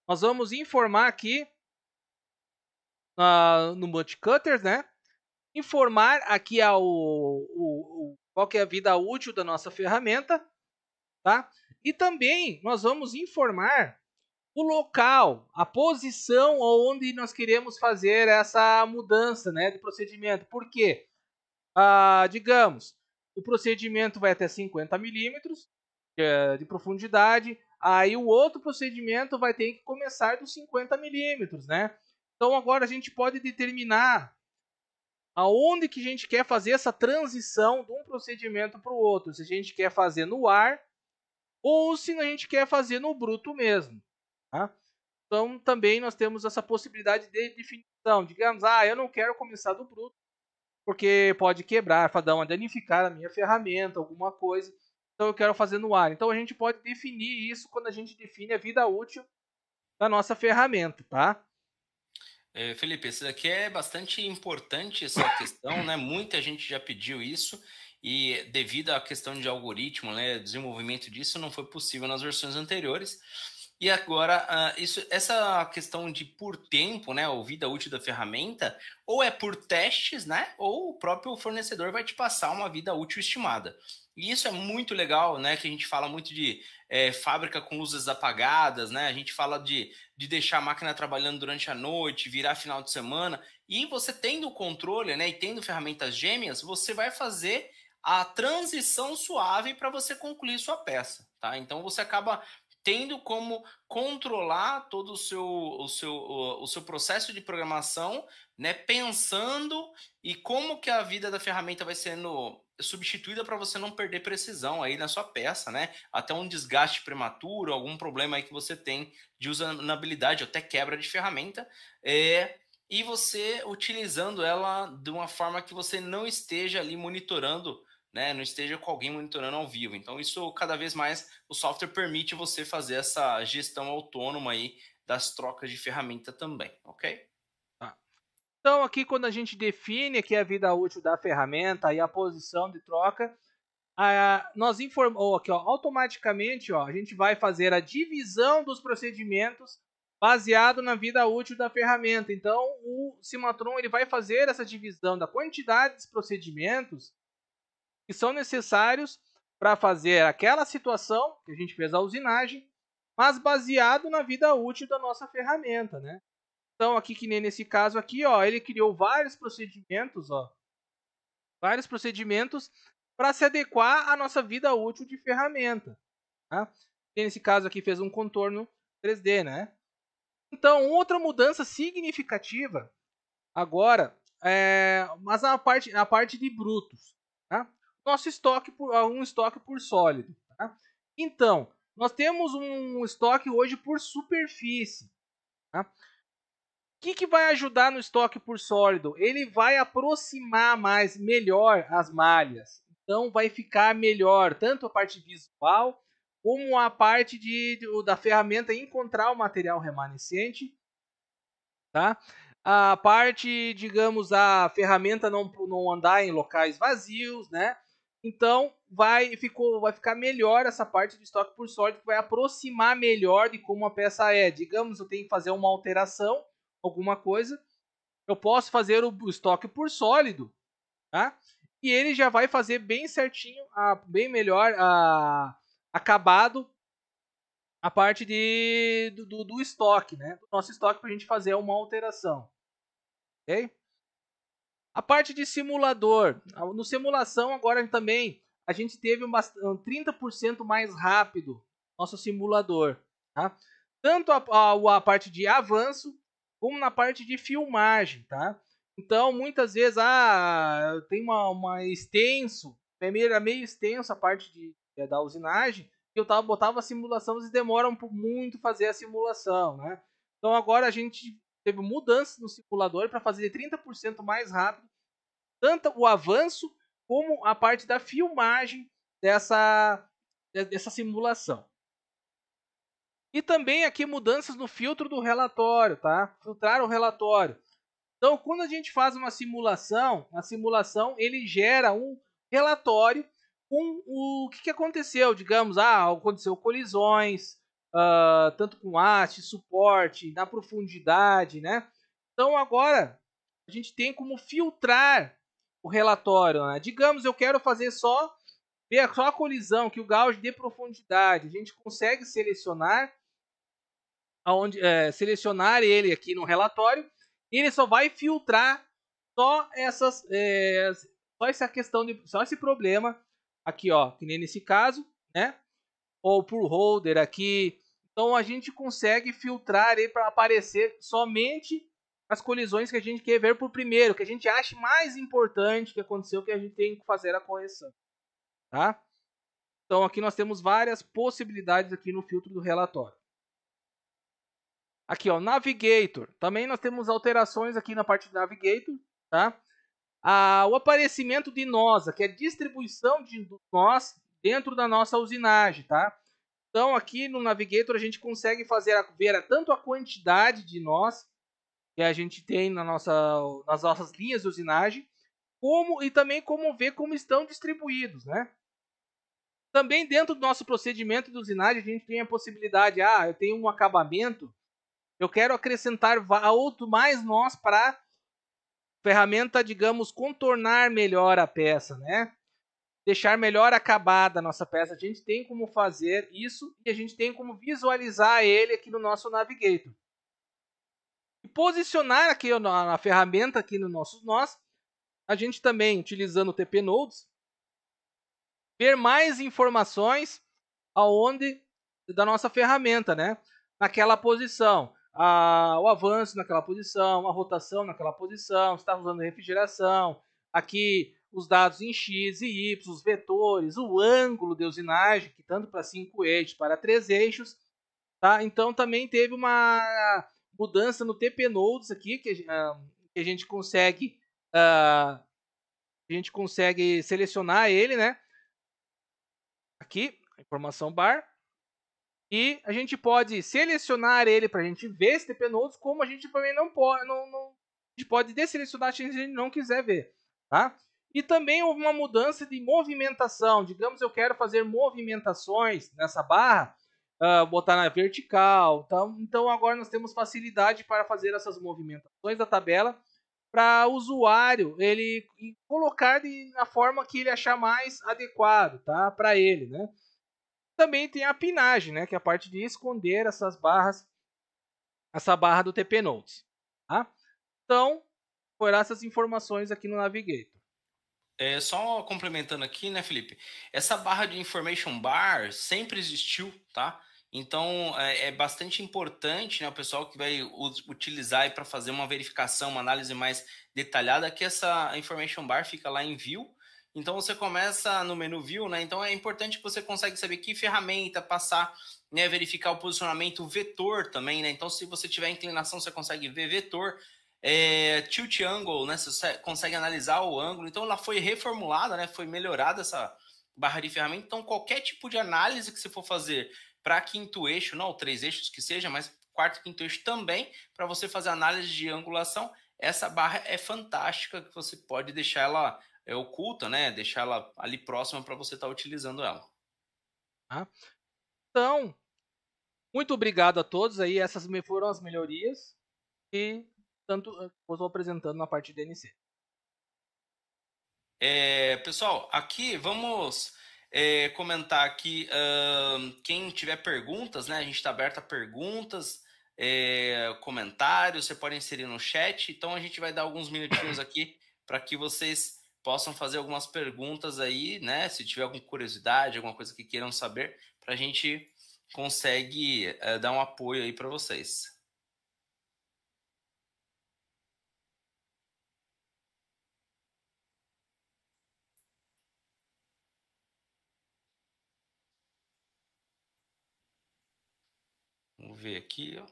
nós vamos informar aqui uh, no Multicutter, Cutters, né? Informar aqui ao, o, o, qual é a vida útil da nossa ferramenta, tá? E também nós vamos informar o local, a posição onde nós queremos fazer essa mudança né, de procedimento. Por quê? Ah, digamos, o procedimento vai até 50 milímetros é de profundidade, aí o outro procedimento vai ter que começar dos 50 milímetros, né? Então agora a gente pode determinar aonde que a gente quer fazer essa transição de um procedimento para o outro. Se a gente quer fazer no ar ou se a gente quer fazer no bruto mesmo. Tá? Então também nós temos essa possibilidade de definição. Digamos, ah, eu não quero começar do bruto porque pode quebrar, dar danificar a minha ferramenta, alguma coisa. Então eu quero fazer no ar. Então a gente pode definir isso quando a gente define a vida útil da nossa ferramenta, tá? É, Felipe, isso aqui é bastante importante essa questão, né? Muita gente já pediu isso e devido à questão de algoritmo, né, desenvolvimento disso não foi possível nas versões anteriores. E agora, ah, isso, essa questão de por tempo, né, ou vida útil da ferramenta, ou é por testes, né, ou o próprio fornecedor vai te passar uma vida útil estimada. E isso é muito legal, né? Que a gente fala muito de é, fábrica com luzes apagadas, né? A gente fala de, de deixar a máquina trabalhando durante a noite, virar final de semana. E você tendo o controle, né? E tendo ferramentas gêmeas, você vai fazer a transição suave para você concluir sua peça, tá? Então você acaba tendo como controlar todo o seu, o seu, o, o seu processo de programação né, pensando e como que a vida da ferramenta vai sendo substituída para você não perder precisão aí na sua peça, né? Até um desgaste prematuro, algum problema aí que você tem de usabilidade, até quebra de ferramenta, é, e você utilizando ela de uma forma que você não esteja ali monitorando, né? Não esteja com alguém monitorando ao vivo. Então isso cada vez mais o software permite você fazer essa gestão autônoma aí das trocas de ferramenta também, ok? Então, aqui, quando a gente define aqui a vida útil da ferramenta e a posição de troca, nós informou aqui, ó, automaticamente, ó, a gente vai fazer a divisão dos procedimentos baseado na vida útil da ferramenta. Então, o Cimatron ele vai fazer essa divisão da quantidade de procedimentos que são necessários para fazer aquela situação que a gente fez a usinagem, mas baseado na vida útil da nossa ferramenta, né? Então, aqui que nem nesse caso aqui, ó, ele criou vários procedimentos, ó, vários procedimentos para se adequar à nossa vida útil de ferramenta. Tá? Nesse caso aqui fez um contorno 3D, né? Então, outra mudança significativa agora, é, mas na parte, na parte de brutos. Tá? Nosso estoque, por, ah, um estoque por sólido. Tá? Então, nós temos um estoque hoje por superfície. Tá? que, que vai ajudar no estoque por sólido? Ele vai aproximar mais, melhor as malhas. Então vai ficar melhor tanto a parte visual como a parte de, de da ferramenta encontrar o material remanescente, tá? A parte, digamos, a ferramenta não, não andar em locais vazios, né? Então vai ficou vai ficar melhor essa parte do estoque por sólido, que vai aproximar melhor de como a peça é. Digamos, eu tenho que fazer uma alteração alguma coisa, eu posso fazer o estoque por sólido, tá? E ele já vai fazer bem certinho, a, bem melhor a, acabado a parte de, do, do estoque, né? Do nosso estoque para a gente fazer uma alteração, ok? A parte de simulador, no simulação agora também a gente teve um 30% mais rápido nosso simulador, tá? Tanto a, a, a parte de avanço como na parte de filmagem, tá? Então, muitas vezes, ah, tem uma, uma extenso, primeira é é meio extenso a parte de, é, da usinagem, que eu tava, botava a simulação, eles demoram muito fazer a simulação, né? Então, agora a gente teve mudanças no simulador para fazer 30% mais rápido, tanto o avanço como a parte da filmagem dessa, dessa simulação. E também aqui mudanças no filtro do relatório, tá? Filtrar o relatório. Então, quando a gente faz uma simulação, a simulação ele gera um relatório com o que, que aconteceu, digamos, ah, aconteceu colisões, uh, tanto com haste, suporte, na profundidade, né? Então agora a gente tem como filtrar o relatório. Né? Digamos, eu quero fazer só ver só a colisão que o gauge dê profundidade. A gente consegue selecionar aonde, é, selecionar ele aqui no relatório e ele só vai filtrar só essas é, só essa questão de só esse problema aqui ó que nem nesse caso né ou por holder aqui então a gente consegue filtrar ele para aparecer somente as colisões que a gente quer ver por primeiro que a gente acha mais importante que aconteceu que a gente tem que fazer a correção tá então aqui nós temos várias possibilidades aqui no filtro do relatório Aqui, ó, Navigator. Também nós temos alterações aqui na parte de Navigator, tá? Ah, o aparecimento de nós, que é distribuição de nós dentro da nossa usinagem, tá? Então, aqui no Navigator a gente consegue fazer a, ver tanto a quantidade de nós que a gente tem na nossa, nas nossas linhas de usinagem, como e também como ver como estão distribuídos, né? Também dentro do nosso procedimento de usinagem a gente tem a possibilidade, ah, eu tenho um acabamento eu quero acrescentar outro mais nós para ferramenta, digamos, contornar melhor a peça, né? Deixar melhor acabada a nossa peça. A gente tem como fazer isso e a gente tem como visualizar ele aqui no nosso Navigator. E posicionar aqui a ferramenta aqui no nosso nós, a gente também, utilizando o TP Nodes, ver mais informações aonde da nossa ferramenta, né? Naquela posição a, o avanço naquela posição, a rotação naquela posição, se está usando refrigeração, aqui os dados em X e Y, os vetores, o ângulo de usinagem, que tanto para cinco eixos, para três eixos. Tá? Então também teve uma mudança no TP Nodes aqui, que, uh, que a gente consegue uh, a gente consegue selecionar ele, né? Aqui, informação bar. E a gente pode selecionar ele para a gente ver esse TP penúltimos, como a gente também não pode, não, não, a gente pode desselecionar se a gente não quiser ver. Tá? E também houve uma mudança de movimentação. Digamos, eu quero fazer movimentações nessa barra, uh, botar na vertical. então Então agora nós temos facilidade para fazer essas movimentações da tabela para o usuário ele colocar de, na forma que ele achar mais adequado tá? para ele. Né? Também tem a pinagem, né, que é a parte de esconder essas barras, essa barra do TP Notes. Tá? Então, foram essas informações aqui no Navigator. É, só complementando aqui, né, Felipe? Essa barra de information bar sempre existiu, tá? Então é, é bastante importante, né, o pessoal que vai utilizar para fazer uma verificação, uma análise mais detalhada, que essa information bar fica lá em view então você começa no menu view, né? Então é importante que você consegue saber que ferramenta passar, né? Verificar o posicionamento vetor também, né? Então se você tiver inclinação, você consegue ver vetor. É, tilt angle, né? Você consegue analisar o ângulo. Então ela foi reformulada, né? Foi melhorada essa barra de ferramenta. Então qualquer tipo de análise que você for fazer para quinto eixo, não três eixos que seja, mas quarto, quinto eixo também, para você fazer análise de angulação, essa barra é fantástica que você pode deixar ela é, oculta, né? Deixar ela ali próxima para você estar tá utilizando ela. Ah. Então, muito obrigado a todos aí. Essas foram as melhorias e tanto vou eh, estou apresentando na parte de NC. É, pessoal, aqui vamos é, comentar aqui uh, quem tiver perguntas, né? A gente está aberto a perguntas, é, comentários, você pode inserir no chat. Então a gente vai dar alguns minutinhos aqui para que vocês possam fazer algumas perguntas aí, né? Se tiver alguma curiosidade, alguma coisa que queiram saber, para a gente consegue é, dar um apoio aí para vocês. Vamos ver aqui, ó.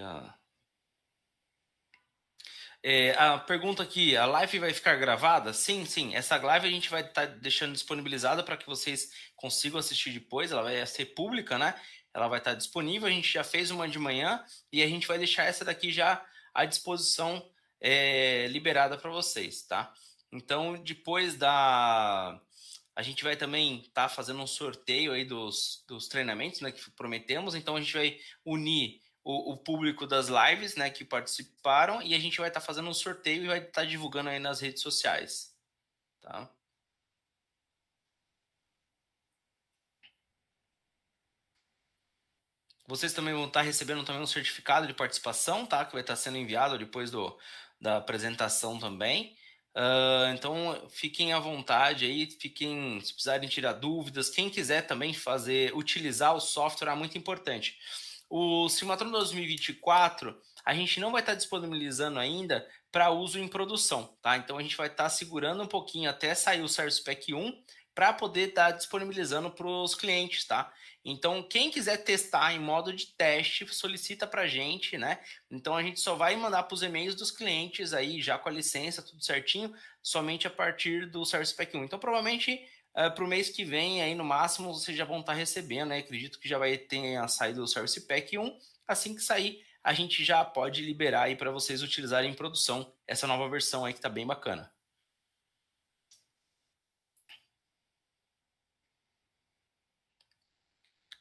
a. É, a pergunta aqui, a live vai ficar gravada? Sim, sim. Essa live a gente vai estar tá deixando disponibilizada para que vocês consigam assistir depois. Ela vai ser pública, né? Ela vai estar tá disponível. A gente já fez uma de manhã e a gente vai deixar essa daqui já à disposição é, liberada para vocês, tá? Então, depois da. A gente vai também estar tá fazendo um sorteio aí dos, dos treinamentos, né? Que prometemos. Então, a gente vai unir o, o, público das lives, né, que participaram, e a gente vai estar tá fazendo um sorteio e vai estar tá divulgando aí nas redes sociais, tá? Vocês também vão estar tá recebendo também um certificado de participação, tá? Que vai estar tá sendo enviado depois do, da apresentação também. Uh, então fiquem à vontade aí, fiquem se precisarem tirar dúvidas. Quem quiser também fazer, utilizar o software é muito importante o Cimatron 2024 a gente não vai estar tá disponibilizando ainda para uso em produção, tá? Então a gente vai estar tá segurando um pouquinho até sair o Service Pack 1 para poder estar tá disponibilizando para os clientes, tá? Então quem quiser testar em modo de teste solicita para a gente, né? Então a gente só vai mandar para os e-mails dos clientes aí já com a licença tudo certinho, somente a partir do Service Pack 1. Então provavelmente Uh, ah, para o mês que vem, aí no máximo, vocês já vão estar tá recebendo, né? Acredito que já vai ter saído o Service Pack 1. Assim que sair, a gente já pode liberar aí para vocês utilizarem em produção essa nova versão aí que está bem bacana.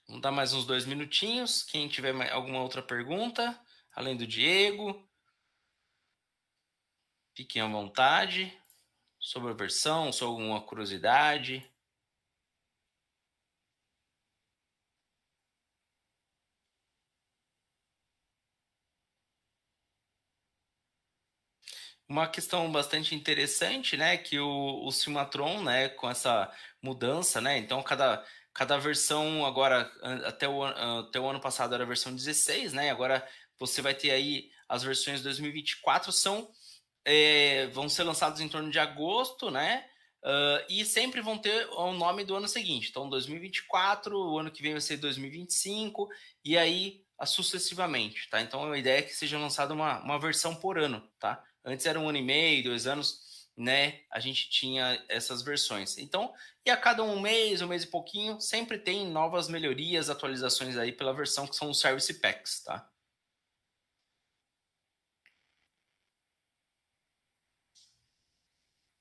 Vamos dar mais uns dois minutinhos. Quem tiver mais, alguma outra pergunta, além do Diego, fiquem à vontade sobre a versão, sobre alguma curiosidade? Uma questão bastante interessante, né, que o, o Cimatron, né, com essa mudança, né, então cada, cada versão agora, até o, até o ano passado era a versão 16, né, agora você vai ter aí as versões 2024 são é, vão ser lançados em torno de agosto, né? Uh, e sempre vão ter o nome do ano seguinte. Então, 2024, o ano que vem vai ser 2025, e aí sucessivamente, tá? Então, é a ideia é que seja lançada uma, uma versão por ano, tá? Antes era um ano e meio, dois anos, né? A gente tinha essas versões. Então, e a cada um mês, um mês e pouquinho, sempre tem novas melhorias, atualizações aí pela versão que são os Service Packs, tá?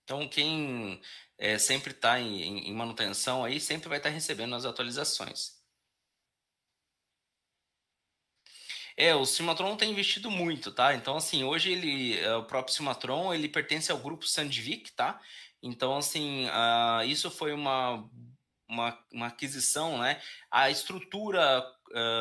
Então, quem é, sempre está em, em, manutenção aí, sempre vai estar tá recebendo as atualizações. É, o Simatron tem investido muito, tá? Então, assim, hoje ele, é, o próprio Simatron, ele pertence ao grupo Sandvik, tá? Então, assim, uh, isso foi uma, uma, uma, aquisição, né? A estrutura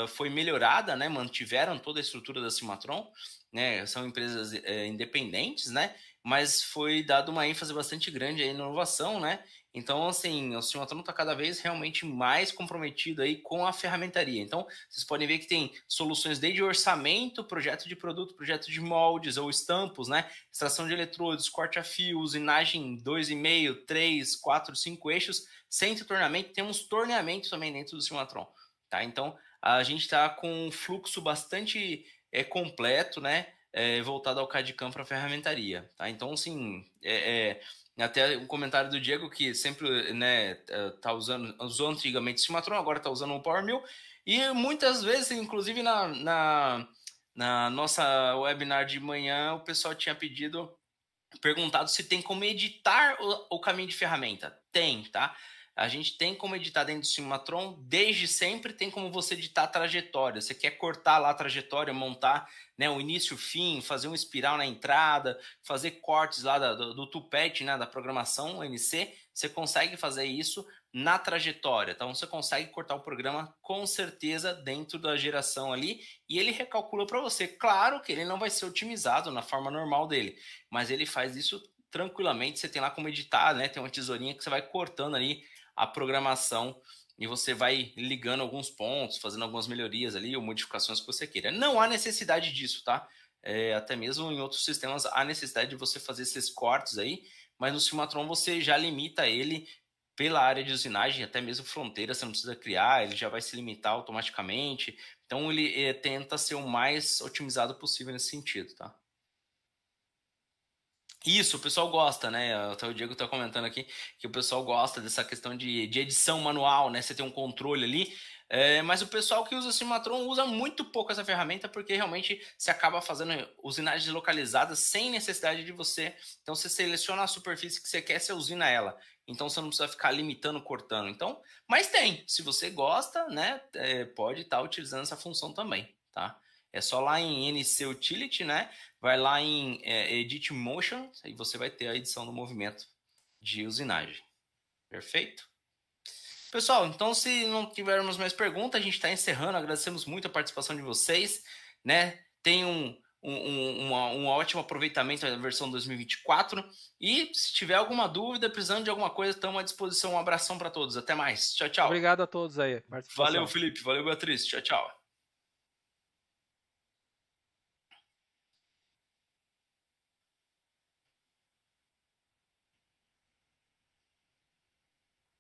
uh, foi melhorada, né? Mantiveram toda a estrutura da Simatron, né? São empresas uh, independentes, né? mas foi dado uma ênfase bastante grande aí na inovação, né? Então, assim, o Simultron está cada vez realmente mais comprometido aí com a ferramentaria. Então, vocês podem ver que tem soluções desde orçamento, projeto de produto, projeto de moldes ou estampos, né? Extração de eletrodos, corte a fio, usinagem 2,5, 3, 4, 5 eixos, centro torneamento, temos torneamento também dentro do Simatron, tá? Então, a gente está com um fluxo bastante é, completo, né? é, voltado ao CAD CAM para ferramentaria. Tá? Então, assim, é, é, até um comentário do Diego que sempre né, é, tá usando, usou antigamente o Cimatron, agora está usando o PowerMill, e muitas vezes, inclusive na, na, na nossa webinar de manhã, o pessoal tinha pedido perguntado se tem como editar o, o, caminho de ferramenta. Tem, tá? A gente tem como editar dentro do Simatron desde sempre tem como você editar a trajetória. Você quer cortar lá a trajetória, montar né, o início o fim, fazer um espiral na entrada, fazer cortes lá da, do, do tupete, né, da programação NC, você consegue fazer isso na trajetória. Então você consegue cortar o programa com certeza dentro da geração ali e ele recalcula para você. Claro que ele não vai ser otimizado na forma normal dele, mas ele faz isso tranquilamente. Você tem lá como editar, né? Tem uma tesourinha que você vai cortando ali a programação e você vai ligando alguns pontos, fazendo algumas melhorias ali ou modificações que você queira. Não há necessidade disso, tá? É, até mesmo em outros sistemas há necessidade de você fazer esses cortes aí, mas no Simatron você já limita ele pela área de usinagem, até mesmo fronteira, você não precisa criar, ele já vai se limitar automaticamente. Então ele é, tenta ser o mais otimizado possível nesse sentido, tá? Isso, o pessoal gosta, né? Até o Diego está comentando aqui que o pessoal gosta dessa questão de, de edição manual, né? Você tem um controle ali. É, mas o pessoal que usa Cimatron usa muito pouco essa ferramenta porque realmente você acaba fazendo usinagens localizadas sem necessidade de você. Então você seleciona a superfície que você quer, você usina ela. Então você não precisa ficar limitando, cortando. Então, mas tem. Se você gosta, né? É, pode estar tá utilizando essa função também, tá? É só lá em NC Utility, né? Vai lá em é, Edit Motion e você vai ter a edição do movimento de usinagem. Perfeito? Pessoal, então se não tivermos mais perguntas, a gente está encerrando. Agradecemos muito a participação de vocês, né? Tenham um, um, um, um, ótimo aproveitamento da versão 2024. E se tiver alguma dúvida, precisando de alguma coisa, estamos à disposição. Um abração para todos. Até mais. Tchau, tchau. Obrigado a todos aí. Valeu, Felipe. Valeu, Beatriz. Tchau, tchau.